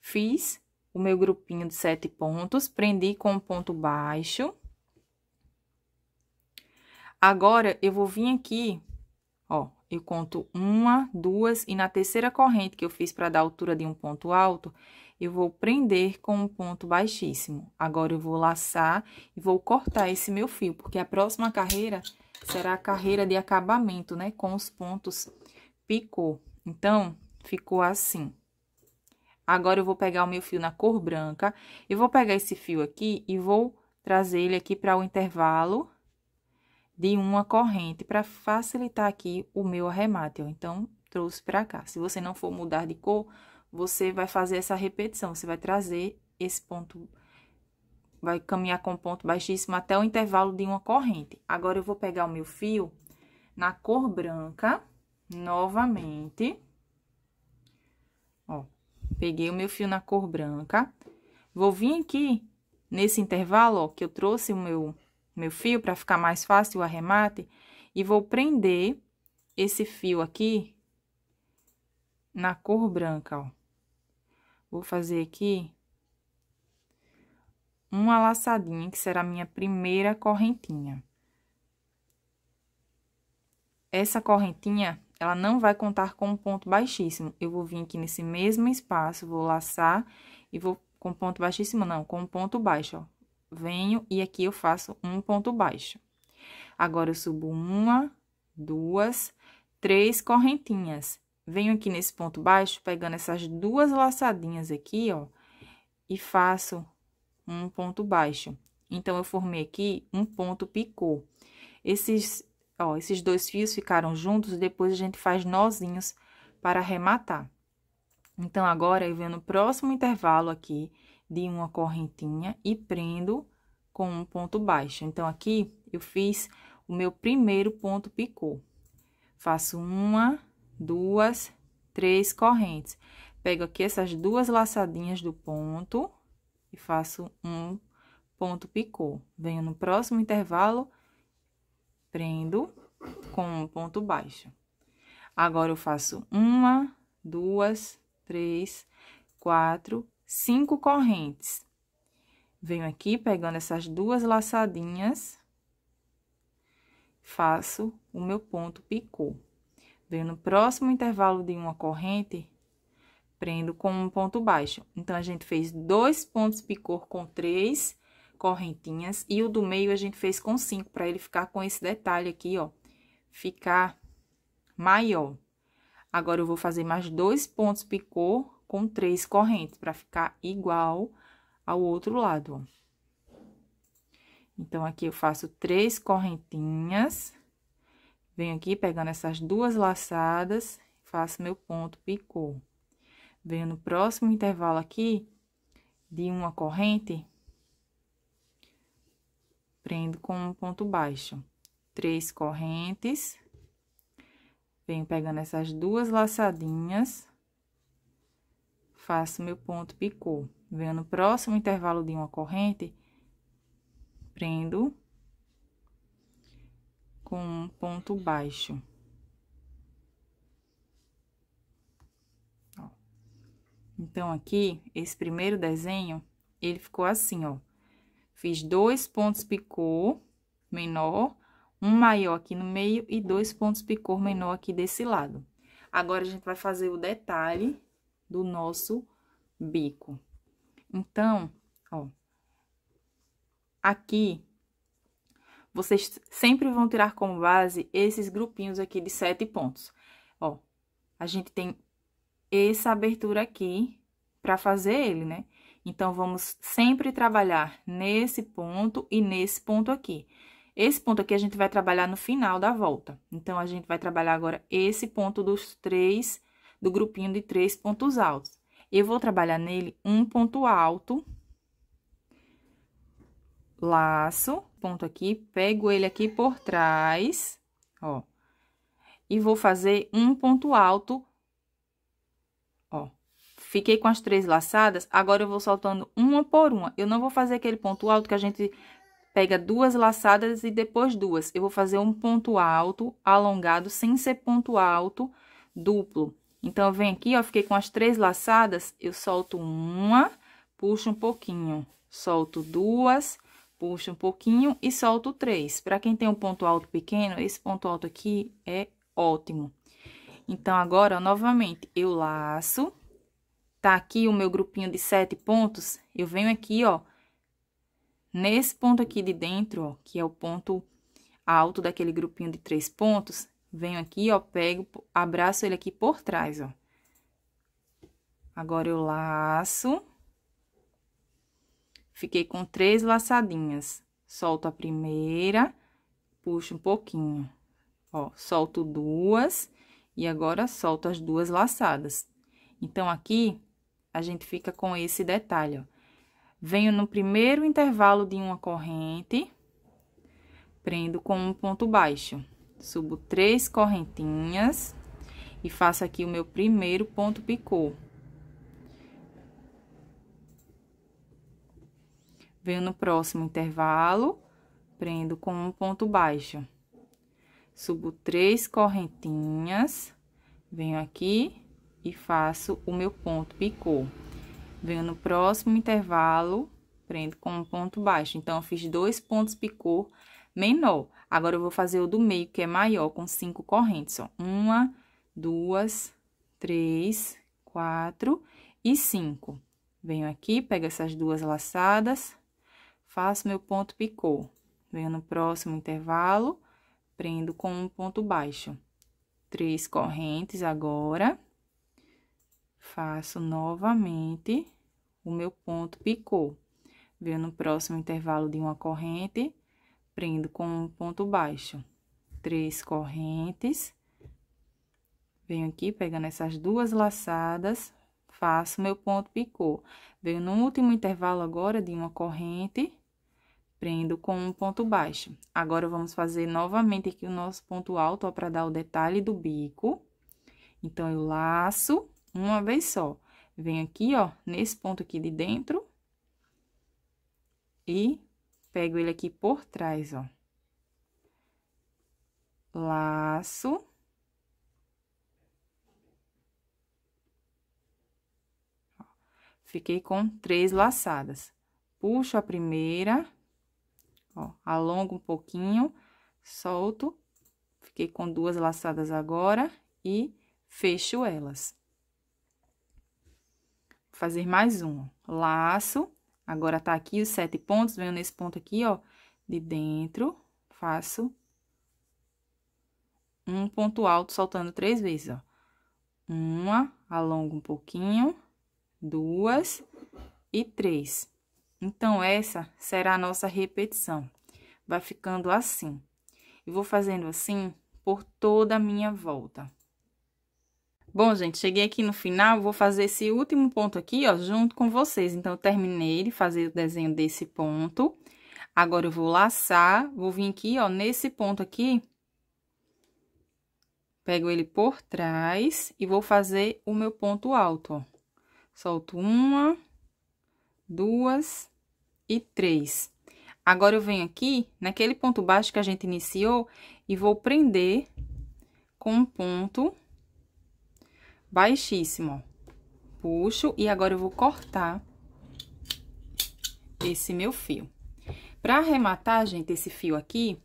fiz o meu grupinho de sete pontos, prendi com um ponto baixo. Agora, eu vou vir aqui eu conto uma, duas, e na terceira corrente que eu fiz para dar altura de um ponto alto, eu vou prender com um ponto baixíssimo. Agora, eu vou laçar e vou cortar esse meu fio, porque a próxima carreira será a carreira de acabamento, né? Com os pontos picô. Então, ficou assim. Agora, eu vou pegar o meu fio na cor branca, eu vou pegar esse fio aqui e vou trazer ele aqui para o intervalo de uma corrente para facilitar aqui o meu arremate. Ó. Então, trouxe para cá. Se você não for mudar de cor, você vai fazer essa repetição. Você vai trazer esse ponto, vai caminhar com ponto baixíssimo até o intervalo de uma corrente. Agora, eu vou pegar o meu fio na cor branca, novamente. Ó, peguei o meu fio na cor branca. Vou vir aqui nesse intervalo, ó, que eu trouxe o meu meu fio para ficar mais fácil o arremate e vou prender esse fio aqui na cor branca, ó. Vou fazer aqui uma laçadinha, que será a minha primeira correntinha. Essa correntinha, ela não vai contar com um ponto baixíssimo. Eu vou vir aqui nesse mesmo espaço, vou laçar e vou... Com ponto baixíssimo, não, com ponto baixo, ó venho e aqui eu faço um ponto baixo. Agora, eu subo uma, duas, três correntinhas. Venho aqui nesse ponto baixo, pegando essas duas laçadinhas aqui, ó, e faço um ponto baixo. Então, eu formei aqui um ponto picô. Esses, ó, esses dois fios ficaram juntos, depois a gente faz nozinhos para arrematar. Então, agora, eu venho no próximo intervalo aqui, de uma correntinha e prendo com um ponto baixo. Então, aqui eu fiz o meu primeiro ponto picô. Faço uma, duas, três correntes. Pego aqui essas duas laçadinhas do ponto e faço um ponto picô. Venho no próximo intervalo, prendo com um ponto baixo. Agora, eu faço uma, duas, três, quatro, cinco correntes. Venho aqui pegando essas duas laçadinhas, faço o meu ponto picô. Venho no próximo intervalo de uma corrente, prendo com um ponto baixo. Então, a gente fez dois pontos picô com três correntinhas e o do meio a gente fez com cinco, para ele ficar com esse detalhe aqui, ó, ficar maior. Agora, eu vou fazer mais dois pontos picô com três correntes, para ficar igual ao outro lado, ó. Então, aqui eu faço três correntinhas, venho aqui pegando essas duas laçadas, faço meu ponto picô. Venho no próximo intervalo aqui, de uma corrente, prendo com um ponto baixo. Três correntes, venho pegando essas duas laçadinhas, faço meu ponto picô. Venho no próximo intervalo de uma corrente, prendo com um ponto baixo. Ó. Então, aqui, esse primeiro desenho, ele ficou assim, ó. Fiz dois pontos picô menor, um maior aqui no meio e dois pontos picô menor aqui desse lado. Agora, a gente vai fazer o detalhe do nosso bico. Então, ó, aqui, vocês sempre vão tirar como base esses grupinhos aqui de sete pontos. Ó, a gente tem essa abertura aqui para fazer ele, né? Então, vamos sempre trabalhar nesse ponto e nesse ponto aqui. Esse ponto aqui a gente vai trabalhar no final da volta. Então, a gente vai trabalhar agora esse ponto dos três do grupinho de três pontos altos. Eu vou trabalhar nele um ponto alto, laço, ponto aqui, pego ele aqui por trás, ó, e vou fazer um ponto alto, ó. Fiquei com as três laçadas, agora eu vou soltando uma por uma. Eu não vou fazer aquele ponto alto que a gente pega duas laçadas e depois duas. Eu vou fazer um ponto alto alongado sem ser ponto alto duplo. Então, eu venho aqui, ó, fiquei com as três laçadas, eu solto uma, puxo um pouquinho, solto duas, puxo um pouquinho e solto três. Para quem tem um ponto alto pequeno, esse ponto alto aqui é ótimo. Então, agora, ó, novamente, eu laço, tá aqui o meu grupinho de sete pontos, eu venho aqui, ó, nesse ponto aqui de dentro, ó, que é o ponto alto daquele grupinho de três pontos, Venho aqui, ó, pego, abraço ele aqui por trás, ó. Agora, eu laço. Fiquei com três laçadinhas. Solto a primeira, puxo um pouquinho. Ó, solto duas e agora solto as duas laçadas. Então, aqui, a gente fica com esse detalhe, ó. Venho no primeiro intervalo de uma corrente, prendo com um ponto baixo. Subo três correntinhas e faço aqui o meu primeiro ponto picô. Venho no próximo intervalo, prendo com um ponto baixo. Subo três correntinhas, venho aqui e faço o meu ponto picô. Venho no próximo intervalo, prendo com um ponto baixo. Então, eu fiz dois pontos picô menor. Agora, eu vou fazer o do meio, que é maior, com cinco correntes, ó. Uma, duas, três, quatro e cinco. Venho aqui, pego essas duas laçadas, faço meu ponto picô. Venho no próximo intervalo, prendo com um ponto baixo. Três correntes agora. Faço novamente o meu ponto picô. Venho no próximo intervalo de uma corrente, prendo com um ponto baixo, três correntes. Venho aqui pegando essas duas laçadas, faço meu ponto picô. Venho no último intervalo agora de uma corrente, prendo com um ponto baixo. Agora, vamos fazer novamente aqui o nosso ponto alto, ó, para dar o detalhe do bico. Então, eu laço uma vez só. Venho aqui, ó, nesse ponto aqui de dentro. E pego ele aqui por trás, ó. Laço. Fiquei com três laçadas. Puxo a primeira, ó, alongo um pouquinho, solto. Fiquei com duas laçadas agora e fecho elas. Vou fazer mais um. Laço Agora, tá aqui os sete pontos, venho nesse ponto aqui, ó, de dentro, faço um ponto alto soltando três vezes, ó. Uma, alongo um pouquinho, duas e três. Então, essa será a nossa repetição. Vai ficando assim. E vou fazendo assim por toda a minha volta. Bom, gente, cheguei aqui no final, vou fazer esse último ponto aqui, ó, junto com vocês. Então, eu terminei de fazer o desenho desse ponto. Agora, eu vou laçar, vou vir aqui, ó, nesse ponto aqui. Pego ele por trás e vou fazer o meu ponto alto, ó. Solto uma, duas e três. Agora, eu venho aqui, naquele ponto baixo que a gente iniciou, e vou prender com um ponto baixíssimo, ó. Puxo e agora eu vou cortar esse meu fio. Pra arrematar, gente, esse fio aqui,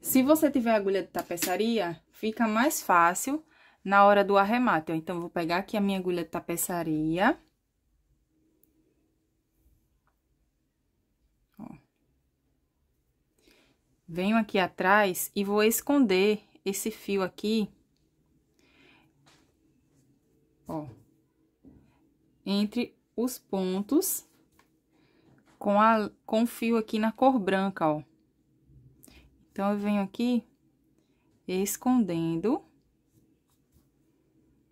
se você tiver agulha de tapeçaria, fica mais fácil na hora do arremate. Então, eu vou pegar aqui a minha agulha de tapeçaria. Ó. Venho aqui atrás e vou esconder esse fio aqui ó, entre os pontos com, a, com fio aqui na cor branca, ó. Então, eu venho aqui escondendo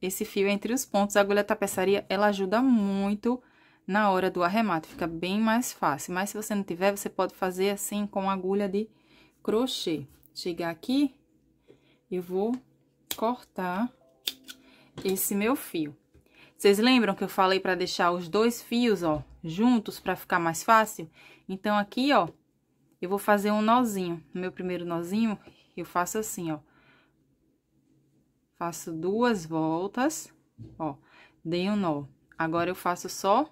esse fio entre os pontos. A agulha tapeçaria, ela ajuda muito na hora do arremate, fica bem mais fácil. Mas se você não tiver, você pode fazer assim com agulha de crochê. Chegar aqui, eu vou cortar esse meu fio. Vocês lembram que eu falei para deixar os dois fios, ó, juntos para ficar mais fácil? Então, aqui, ó, eu vou fazer um nozinho. No meu primeiro nozinho, eu faço assim, ó. Faço duas voltas, ó, dei um nó. Agora, eu faço só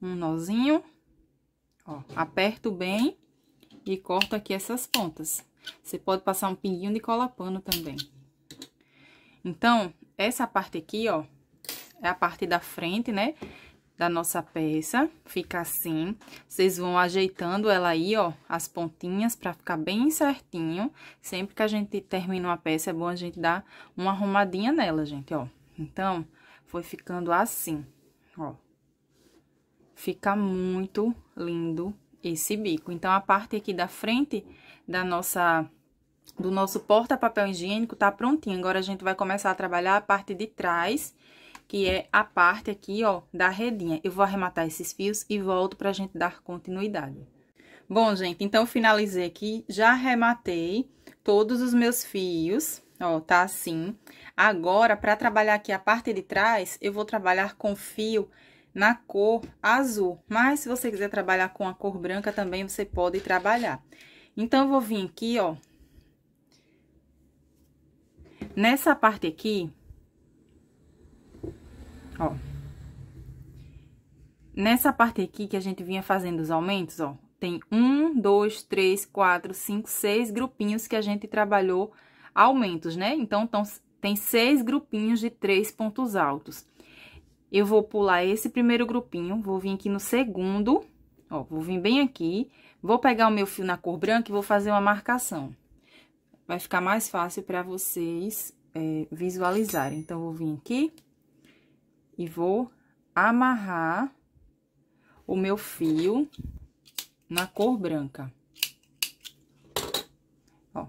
um nozinho, ó, aperto bem e corto aqui essas pontas. Você pode passar um pinguinho de cola pano também. Então, essa parte aqui, ó, é a parte da frente, né? Da nossa peça, fica assim. Vocês vão ajeitando ela aí, ó, as pontinhas pra ficar bem certinho. Sempre que a gente termina uma peça, é bom a gente dar uma arrumadinha nela, gente, ó. Então, foi ficando assim, ó. Fica muito lindo esse bico. Então, a parte aqui da frente da nossa do nosso porta-papel higiênico tá prontinho. Agora a gente vai começar a trabalhar a parte de trás, que é a parte aqui, ó, da redinha. Eu vou arrematar esses fios e volto pra gente dar continuidade. Bom, gente, então finalizei aqui, já arrematei todos os meus fios, ó, tá assim. Agora, pra trabalhar aqui a parte de trás, eu vou trabalhar com fio na cor azul. Mas, se você quiser trabalhar com a cor branca também, você pode trabalhar. Então, eu vou vir aqui, ó, Nessa parte aqui, ó. Nessa parte aqui que a gente vinha fazendo os aumentos, ó, tem um, dois, três, quatro, cinco, seis grupinhos que a gente trabalhou aumentos, né? Então, tão, tem seis grupinhos de três pontos altos. Eu vou pular esse primeiro grupinho, vou vir aqui no segundo, ó, vou vir bem aqui, vou pegar o meu fio na cor branca e vou fazer uma marcação vai ficar mais fácil para vocês é, visualizarem. Então, vou vir aqui e vou amarrar o meu fio na cor branca. Ó,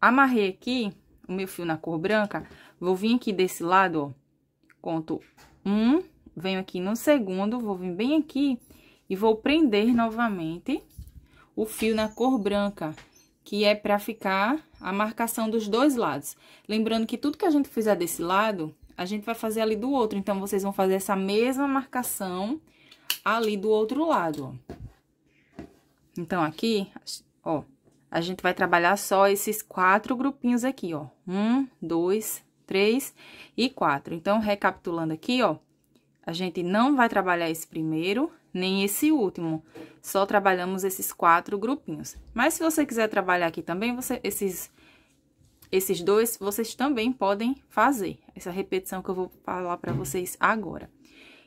amarrei aqui o meu fio na cor branca, vou vir aqui desse lado, ó, conto um, venho aqui no segundo, vou vir bem aqui e vou prender novamente o fio na cor branca, que é pra ficar a marcação dos dois lados. Lembrando que tudo que a gente fizer desse lado, a gente vai fazer ali do outro. Então, vocês vão fazer essa mesma marcação ali do outro lado, ó. Então, aqui, ó, a gente vai trabalhar só esses quatro grupinhos aqui, ó. Um, dois, três e quatro. Então, recapitulando aqui, ó, a gente não vai trabalhar esse primeiro, nem esse último. Só trabalhamos esses quatro grupinhos. Mas se você quiser trabalhar aqui também, você, esses, esses dois, vocês também podem fazer. Essa repetição que eu vou falar para vocês agora.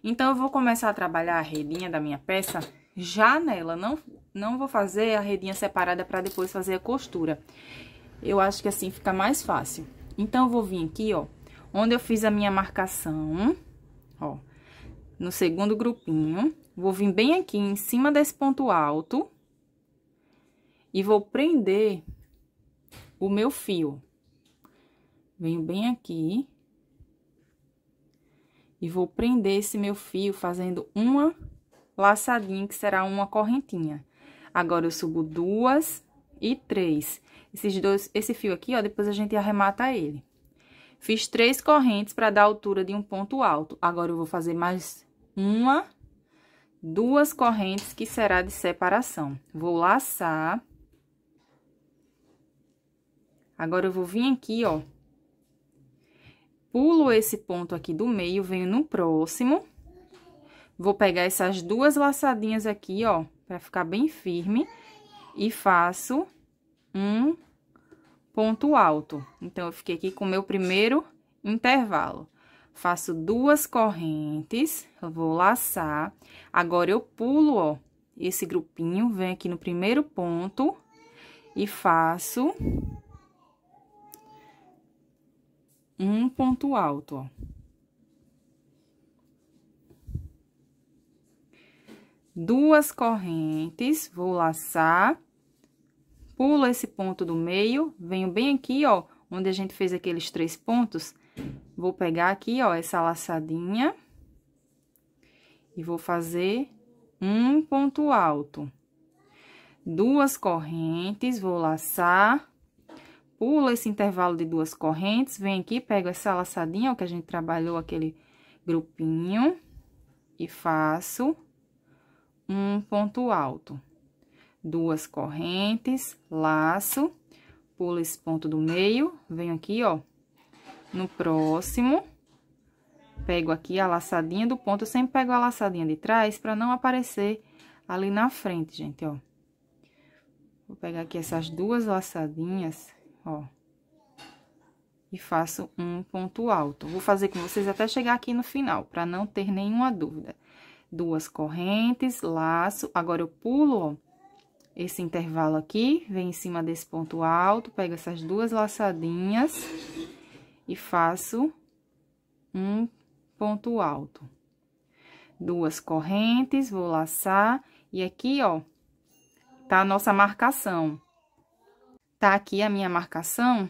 Então, eu vou começar a trabalhar a redinha da minha peça já nela. Não, não vou fazer a redinha separada para depois fazer a costura. Eu acho que assim fica mais fácil. Então, eu vou vir aqui, ó, onde eu fiz a minha marcação, ó no segundo grupinho, vou vir bem aqui em cima desse ponto alto e vou prender o meu fio. Venho bem aqui e vou prender esse meu fio fazendo uma laçadinha, que será uma correntinha. Agora, eu subo duas e três. Esses dois, esse fio aqui, ó, depois a gente arremata ele. Fiz três correntes para dar altura de um ponto alto. Agora, eu vou fazer mais uma, duas correntes que será de separação. Vou laçar. Agora, eu vou vir aqui, ó. Pulo esse ponto aqui do meio, venho no próximo. Vou pegar essas duas laçadinhas aqui, ó, pra ficar bem firme. E faço um ponto alto. Então, eu fiquei aqui com o meu primeiro intervalo faço duas correntes, vou laçar. Agora, eu pulo, ó, esse grupinho, vem aqui no primeiro ponto e faço um ponto alto, ó. Duas correntes, vou laçar, pulo esse ponto do meio, venho bem aqui, ó, onde a gente fez aqueles três pontos, Vou pegar aqui, ó, essa laçadinha e vou fazer um ponto alto. Duas correntes, vou laçar, pulo esse intervalo de duas correntes, vem aqui, pego essa laçadinha, ó, que a gente trabalhou aquele grupinho, e faço um ponto alto. Duas correntes, laço, pulo esse ponto do meio, venho aqui, ó, no próximo, pego aqui a laçadinha do ponto. Eu sempre pego a laçadinha de trás pra não aparecer ali na frente, gente, ó. Vou pegar aqui essas duas laçadinhas, ó. E faço um ponto alto. Vou fazer com vocês até chegar aqui no final, pra não ter nenhuma dúvida. Duas correntes, laço. Agora, eu pulo, ó esse intervalo aqui, vem em cima desse ponto alto, pega essas duas laçadinhas e faço um ponto alto. Duas correntes, vou laçar, e aqui, ó, tá a nossa marcação. Tá aqui a minha marcação,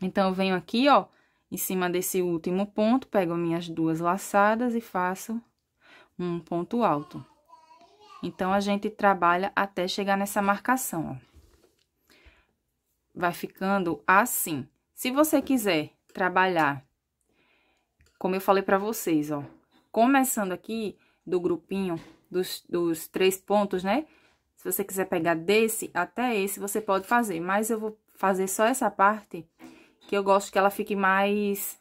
então, eu venho aqui, ó, em cima desse último ponto, pego minhas duas laçadas e faço um ponto alto. Então, a gente trabalha até chegar nessa marcação, ó. Vai ficando assim. Se você quiser trabalhar. Como eu falei para vocês, ó. Começando aqui do grupinho dos, dos três pontos, né? Se você quiser pegar desse até esse, você pode fazer. Mas eu vou fazer só essa parte, que eu gosto que ela fique mais...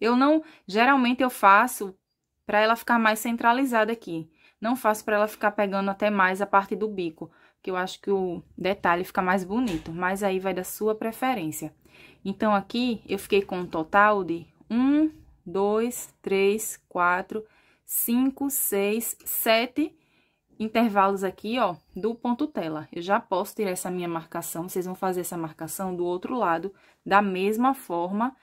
Eu não... Geralmente eu faço para ela ficar mais centralizada aqui. Não faço para ela ficar pegando até mais a parte do bico, que eu acho que o detalhe fica mais bonito. Mas aí vai da sua preferência. Então, aqui, eu fiquei com um total de um, dois, três, quatro, cinco, seis, sete intervalos aqui, ó, do ponto tela. Eu já posso tirar essa minha marcação, vocês vão fazer essa marcação do outro lado, da mesma forma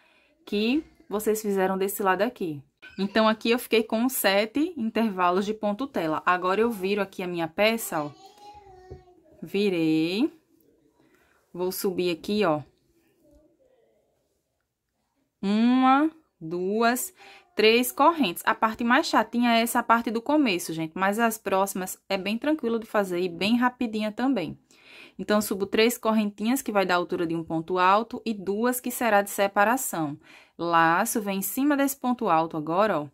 que vocês fizeram desse lado aqui. Então, aqui eu fiquei com sete intervalos de ponto tela. Agora, eu viro aqui a minha peça, ó, virei, vou subir aqui, ó, uma, duas, três correntes. A parte mais chatinha é essa parte do começo, gente, mas as próximas é bem tranquilo de fazer e bem rapidinha também. Então, subo três correntinhas, que vai dar a altura de um ponto alto, e duas que será de separação. Laço, vem em cima desse ponto alto agora, ó,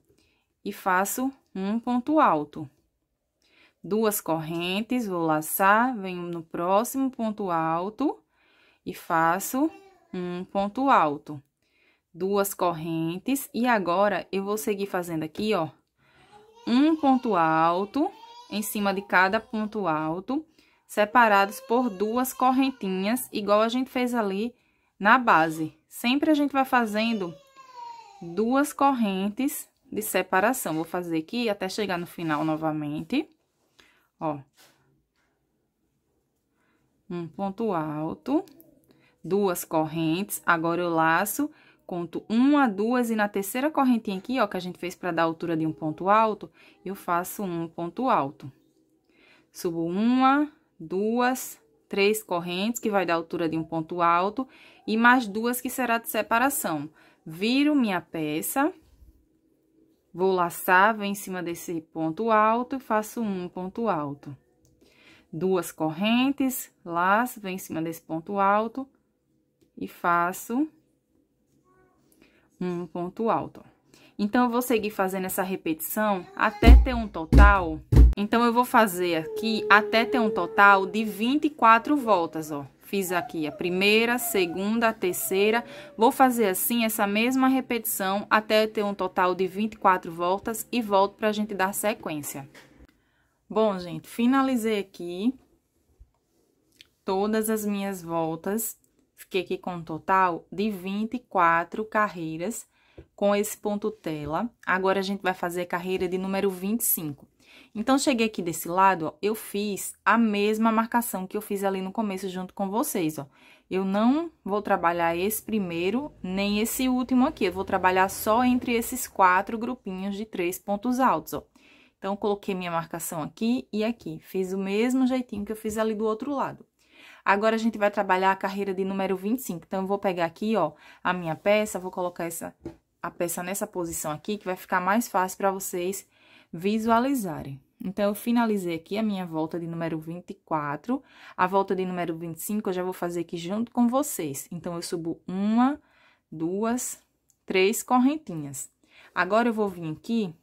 e faço um ponto alto. Duas correntes, vou laçar, venho no próximo ponto alto, e faço um ponto alto duas correntes. E agora, eu vou seguir fazendo aqui, ó, um ponto alto em cima de cada ponto alto, separados por duas correntinhas, igual a gente fez ali na base. Sempre a gente vai fazendo duas correntes de separação. Vou fazer aqui até chegar no final novamente, ó. Um ponto alto, duas correntes, agora eu laço conto uma, duas e na terceira correntinha aqui, ó, que a gente fez para dar a altura de um ponto alto, eu faço um ponto alto. Subo uma, duas, três correntes, que vai dar a altura de um ponto alto, e mais duas que será de separação. Viro minha peça, vou laçar, vou em cima desse ponto alto e faço um ponto alto. Duas correntes, laço, vem em cima desse ponto alto e faço um ponto alto. Então, eu vou seguir fazendo essa repetição até ter um total... Então, eu vou fazer aqui até ter um total de 24 voltas, ó. Fiz aqui a primeira, segunda, terceira. Vou fazer assim essa mesma repetição até ter um total de 24 voltas e volto pra gente dar sequência. Bom, gente, finalizei aqui todas as minhas voltas Fiquei aqui com um total de 24 carreiras com esse ponto tela. Agora, a gente vai fazer a carreira de número 25. Então, cheguei aqui desse lado, ó, eu fiz a mesma marcação que eu fiz ali no começo junto com vocês, ó. Eu não vou trabalhar esse primeiro, nem esse último aqui. Eu vou trabalhar só entre esses quatro grupinhos de três pontos altos, ó. Então, coloquei minha marcação aqui e aqui. Fiz o mesmo jeitinho que eu fiz ali do outro lado. Agora, a gente vai trabalhar a carreira de número 25. Então, eu vou pegar aqui, ó, a minha peça, vou colocar essa, a peça nessa posição aqui, que vai ficar mais fácil para vocês visualizarem. Então, eu finalizei aqui a minha volta de número 24. A volta de número 25 eu já vou fazer aqui junto com vocês. Então, eu subo uma, duas, três correntinhas. Agora, eu vou vir aqui,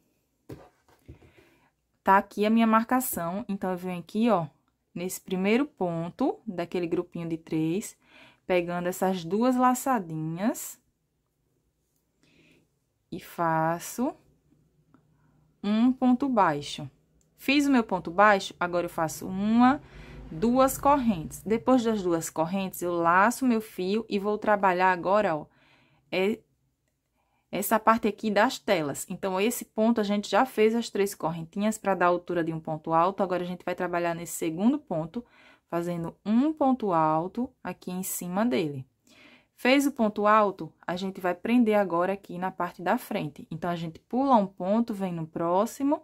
tá aqui a minha marcação. Então, eu venho aqui, ó, nesse primeiro ponto daquele grupinho de três, pegando essas duas laçadinhas e faço um ponto baixo. Fiz o meu ponto baixo, agora eu faço uma, duas correntes. Depois das duas correntes, eu laço meu fio e vou trabalhar agora, ó, é essa parte aqui das telas. Então, esse ponto a gente já fez as três correntinhas para dar a altura de um ponto alto. Agora, a gente vai trabalhar nesse segundo ponto, fazendo um ponto alto aqui em cima dele. Fez o ponto alto, a gente vai prender agora aqui na parte da frente. Então, a gente pula um ponto, vem no próximo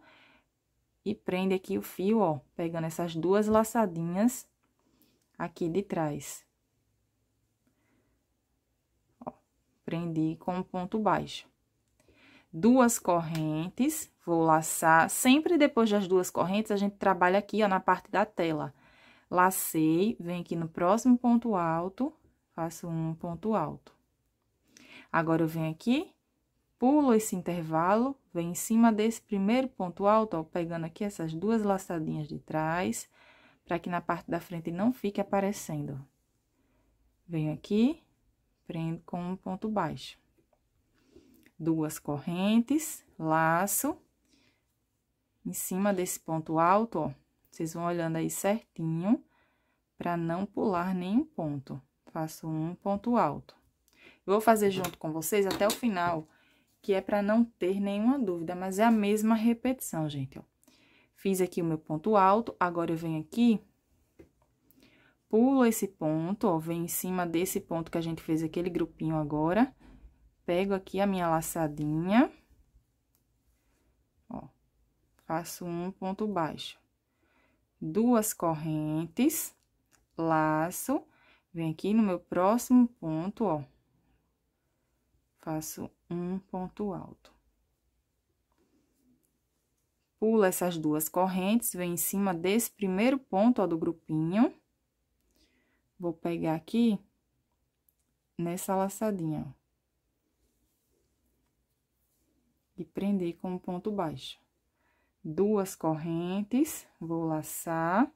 e prende aqui o fio, ó, pegando essas duas laçadinhas aqui de trás. prendi com um ponto baixo. Duas correntes, vou laçar, sempre depois das duas correntes, a gente trabalha aqui, ó, na parte da tela. Lacei, venho aqui no próximo ponto alto, faço um ponto alto. Agora, eu venho aqui, pulo esse intervalo, venho em cima desse primeiro ponto alto, ó, pegando aqui essas duas laçadinhas de trás, para que na parte da frente não fique aparecendo. Venho aqui, prendo com um ponto baixo. Duas correntes, laço. Em cima desse ponto alto, ó, vocês vão olhando aí certinho, para não pular nenhum ponto. Faço um ponto alto. Eu vou fazer junto com vocês até o final, que é para não ter nenhuma dúvida, mas é a mesma repetição, gente, ó. Fiz aqui o meu ponto alto, agora eu venho aqui pula esse ponto, ó, vem em cima desse ponto que a gente fez aquele grupinho agora. Pego aqui a minha laçadinha, ó, faço um ponto baixo. Duas correntes, laço, venho aqui no meu próximo ponto, ó, faço um ponto alto. Pula essas duas correntes, vem em cima desse primeiro ponto, ó, do grupinho Vou pegar aqui nessa laçadinha, ó. E prender com ponto baixo. Duas correntes, vou laçar.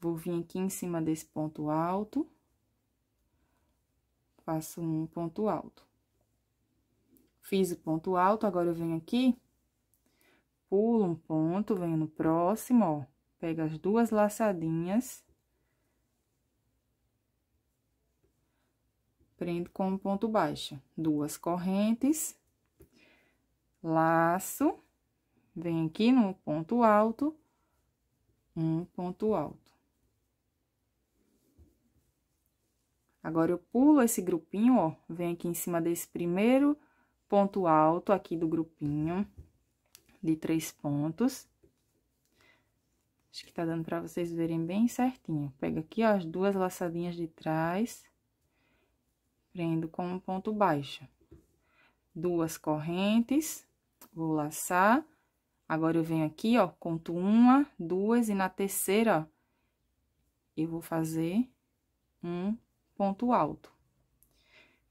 Vou vir aqui em cima desse ponto alto. Faço um ponto alto. Fiz o ponto alto, agora eu venho aqui, pulo um ponto, venho no próximo, ó. Pego as duas laçadinhas prendo com ponto baixo, duas correntes, laço, vem aqui no ponto alto, um ponto alto. Agora, eu pulo esse grupinho, ó, vem aqui em cima desse primeiro ponto alto aqui do grupinho, de três pontos. Acho que tá dando pra vocês verem bem certinho. Pega aqui, ó, as duas laçadinhas de trás prendo com um ponto baixo. Duas correntes, vou laçar. Agora, eu venho aqui, ó, conto uma, duas, e na terceira, ó, eu vou fazer um ponto alto.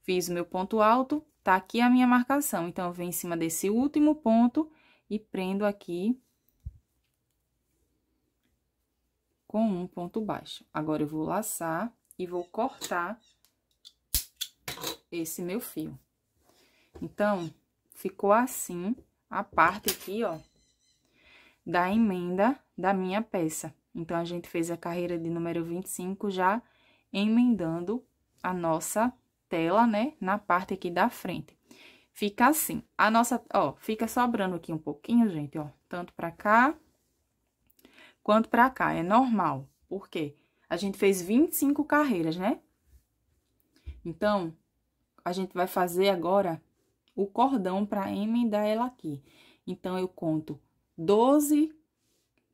Fiz o meu ponto alto, tá aqui a minha marcação. Então, eu venho em cima desse último ponto e prendo aqui com um ponto baixo. Agora, eu vou laçar e vou cortar esse meu fio. Então, ficou assim a parte aqui, ó, da emenda da minha peça. Então, a gente fez a carreira de número 25 já emendando a nossa tela, né, na parte aqui da frente. Fica assim. A nossa, ó, fica sobrando aqui um pouquinho, gente, ó, tanto pra cá quanto pra cá. É normal, Por quê? a gente fez 25 carreiras, né? Então, a gente vai fazer agora o cordão para emendar ela aqui. Então, eu conto 12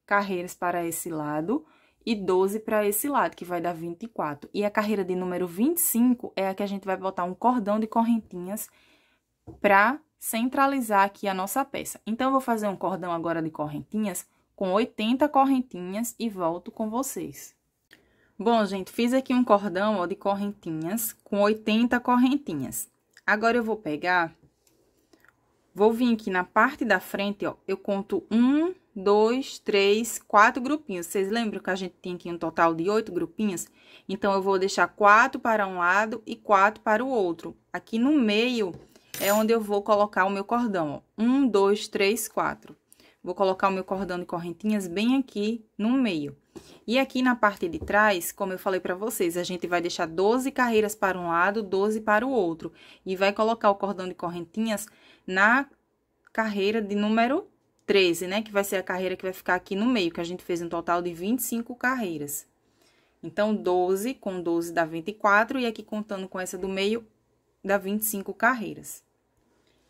carreiras para esse lado e 12 para esse lado, que vai dar 24. E a carreira de número 25 é a que a gente vai botar um cordão de correntinhas para centralizar aqui a nossa peça. Então, eu vou fazer um cordão agora de correntinhas com 80 correntinhas e volto com vocês. Bom, gente, fiz aqui um cordão, ó, de correntinhas, com 80 correntinhas. Agora, eu vou pegar, vou vir aqui na parte da frente, ó, eu conto um, dois, três, quatro grupinhos. Vocês lembram que a gente tinha aqui um total de oito grupinhos? Então, eu vou deixar quatro para um lado e quatro para o outro. Aqui no meio é onde eu vou colocar o meu cordão, ó. Um, dois, três, quatro. Vou colocar o meu cordão de correntinhas bem aqui no meio. E aqui na parte de trás, como eu falei para vocês, a gente vai deixar 12 carreiras para um lado, 12 para o outro. E vai colocar o cordão de correntinhas na carreira de número 13, né? Que vai ser a carreira que vai ficar aqui no meio, que a gente fez um total de 25 carreiras. Então, 12 com 12 dá 24, e aqui contando com essa do meio, dá 25 carreiras.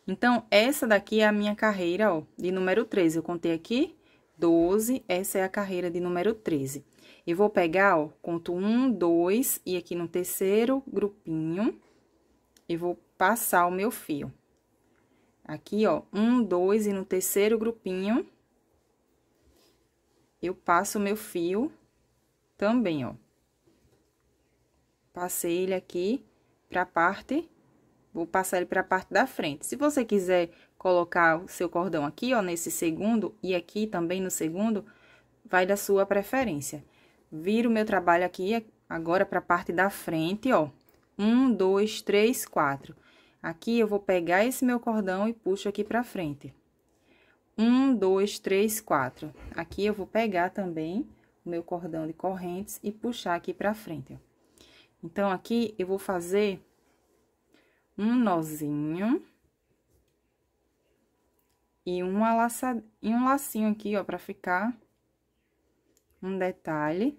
Então, essa daqui é a minha carreira, ó, de número 13. Eu contei aqui, 12, essa é a carreira de número 13. Eu vou pegar, ó, conto um, dois, e aqui no terceiro grupinho, eu vou passar o meu fio. Aqui, ó, um, dois, e no terceiro grupinho, eu passo o meu fio também, ó. Passei ele aqui pra parte, vou passar ele pra parte da frente. Se você quiser colocar o seu cordão aqui, ó, nesse segundo e aqui também no segundo, vai da sua preferência. Viro meu trabalho aqui é, agora para a parte da frente, ó. Um, dois, três, quatro. Aqui eu vou pegar esse meu cordão e puxo aqui para frente. Um, dois, três, quatro. Aqui eu vou pegar também o meu cordão de correntes e puxar aqui para frente, ó. Então, aqui eu vou fazer um nozinho e uma laça, e um lacinho aqui, ó, pra ficar um detalhe.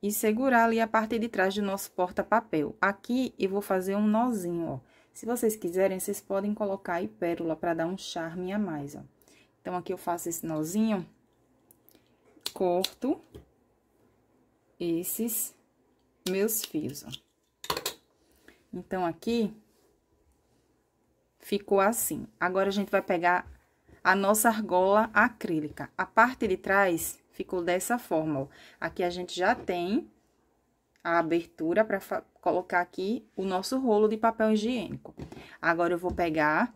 E segurar ali a parte de trás do nosso porta-papel. Aqui, eu vou fazer um nozinho, ó. Se vocês quiserem, vocês podem colocar aí pérola pra dar um charme a mais, ó. Então, aqui eu faço esse nozinho, corto esses meus fios, ó. Então, aqui, Ficou assim. Agora a gente vai pegar a nossa argola acrílica. A parte de trás ficou dessa forma, ó. Aqui a gente já tem a abertura para colocar aqui o nosso rolo de papel higiênico. Agora, eu vou pegar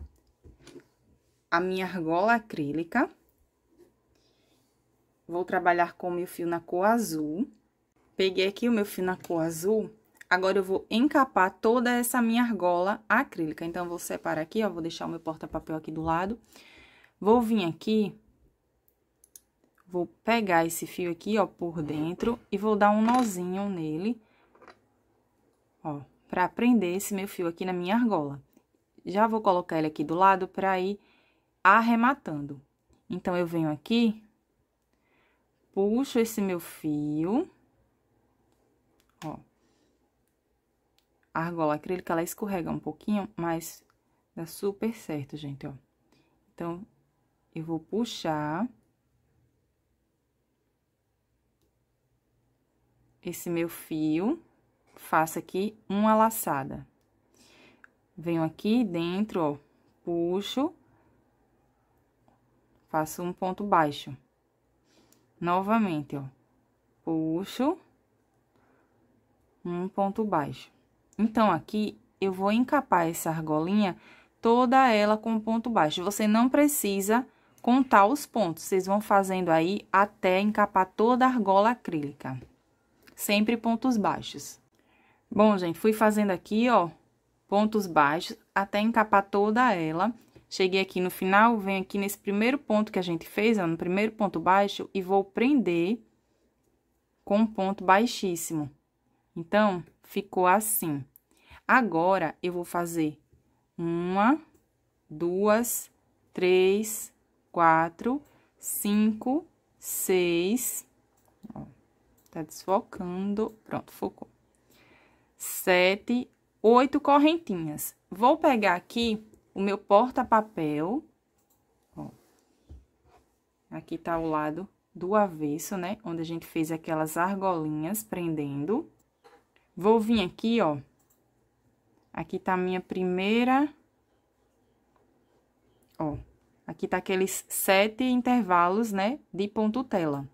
a minha argola acrílica. Vou trabalhar com o meu fio na cor azul. Peguei aqui o meu fio na cor azul Agora, eu vou encapar toda essa minha argola acrílica. Então, vou separar aqui, ó, vou deixar o meu porta-papel aqui do lado. Vou vir aqui, vou pegar esse fio aqui, ó, por dentro e vou dar um nozinho nele, ó, pra prender esse meu fio aqui na minha argola. Já vou colocar ele aqui do lado pra ir arrematando. Então, eu venho aqui, puxo esse meu fio, ó, a argola acrílica, ela escorrega um pouquinho, mas dá super certo, gente, ó. Então, eu vou puxar esse meu fio, faço aqui uma laçada. Venho aqui dentro, ó, puxo, faço um ponto baixo. Novamente, ó, puxo, um ponto baixo. Então, aqui, eu vou encapar essa argolinha toda ela com ponto baixo. Você não precisa contar os pontos, vocês vão fazendo aí até encapar toda a argola acrílica. Sempre pontos baixos. Bom, gente, fui fazendo aqui, ó, pontos baixos até encapar toda ela. Cheguei aqui no final, venho aqui nesse primeiro ponto que a gente fez, ó, no primeiro ponto baixo, e vou prender com um ponto baixíssimo. Então, ficou assim. Agora, eu vou fazer uma, duas, três, quatro, cinco, seis. Ó, tá desfocando. Pronto, focou. Sete, oito correntinhas. Vou pegar aqui o meu porta-papel. Aqui tá o lado do avesso, né? Onde a gente fez aquelas argolinhas prendendo. Vou vir aqui, ó. Aqui tá a minha primeira... Ó, aqui tá aqueles sete intervalos, né, de ponto tela.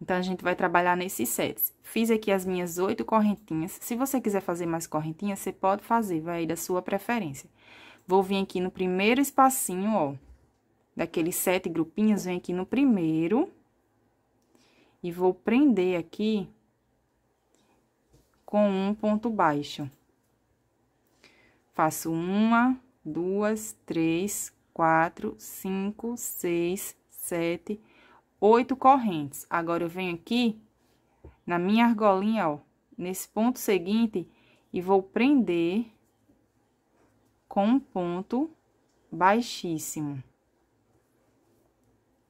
Então, a gente vai trabalhar nesses sets. Fiz aqui as minhas oito correntinhas. Se você quiser fazer mais correntinhas, você pode fazer, vai da sua preferência. Vou vir aqui no primeiro espacinho, ó, daqueles sete grupinhos, vem aqui no primeiro. E vou prender aqui com um ponto baixo. Faço uma, duas, três, quatro, cinco, seis, sete, oito correntes. Agora, eu venho aqui na minha argolinha, ó, nesse ponto seguinte, e vou prender com um ponto baixíssimo.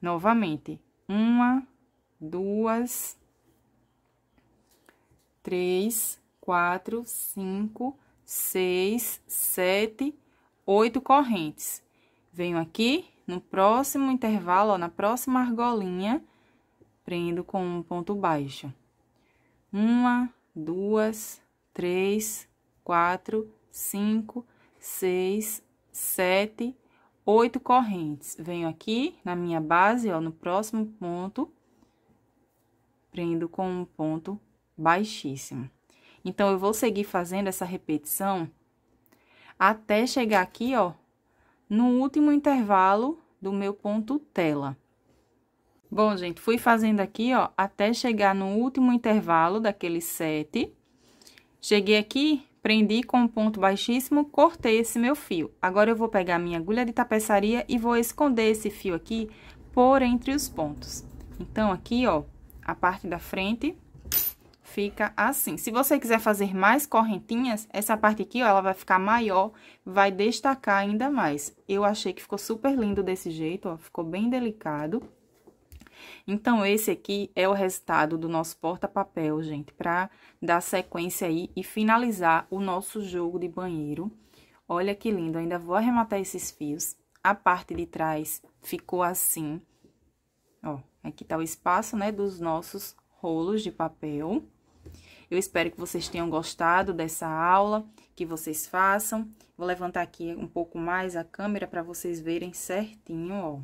Novamente, uma, duas, três, quatro, cinco, seis, sete, oito correntes. Venho aqui no próximo intervalo, ó, na próxima argolinha, prendo com um ponto baixo. Uma, duas, três, quatro, cinco, seis, sete, oito correntes. Venho aqui na minha base, ó, no próximo ponto, prendo com um ponto baixíssimo. Então, eu vou seguir fazendo essa repetição até chegar aqui, ó, no último intervalo do meu ponto tela. Bom, gente, fui fazendo aqui, ó, até chegar no último intervalo daquele sete. Cheguei aqui, prendi com um ponto baixíssimo, cortei esse meu fio. Agora, eu vou pegar minha agulha de tapeçaria e vou esconder esse fio aqui por entre os pontos. Então, aqui, ó, a parte da frente fica assim. Se você quiser fazer mais correntinhas, essa parte aqui, ó, ela vai ficar maior, vai destacar ainda mais. Eu achei que ficou super lindo desse jeito, ó, ficou bem delicado. Então, esse aqui é o resultado do nosso porta-papel, gente, para dar sequência aí e finalizar o nosso jogo de banheiro. Olha que lindo, ainda vou arrematar esses fios. A parte de trás ficou assim, ó, aqui tá o espaço, né, dos nossos rolos de papel. Eu espero que vocês tenham gostado dessa aula, que vocês façam. Vou levantar aqui um pouco mais a câmera para vocês verem certinho, ó.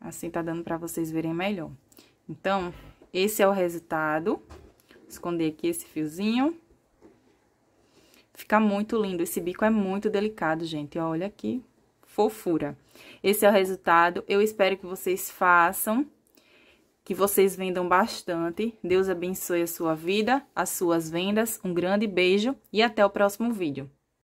Assim tá dando para vocês verem melhor. Então, esse é o resultado. Esconder aqui esse fiozinho. Fica muito lindo, esse bico é muito delicado, gente. Olha aqui, fofura. Esse é o resultado, eu espero que vocês façam que vocês vendam bastante. Deus abençoe a sua vida, as suas vendas. Um grande beijo e até o próximo vídeo.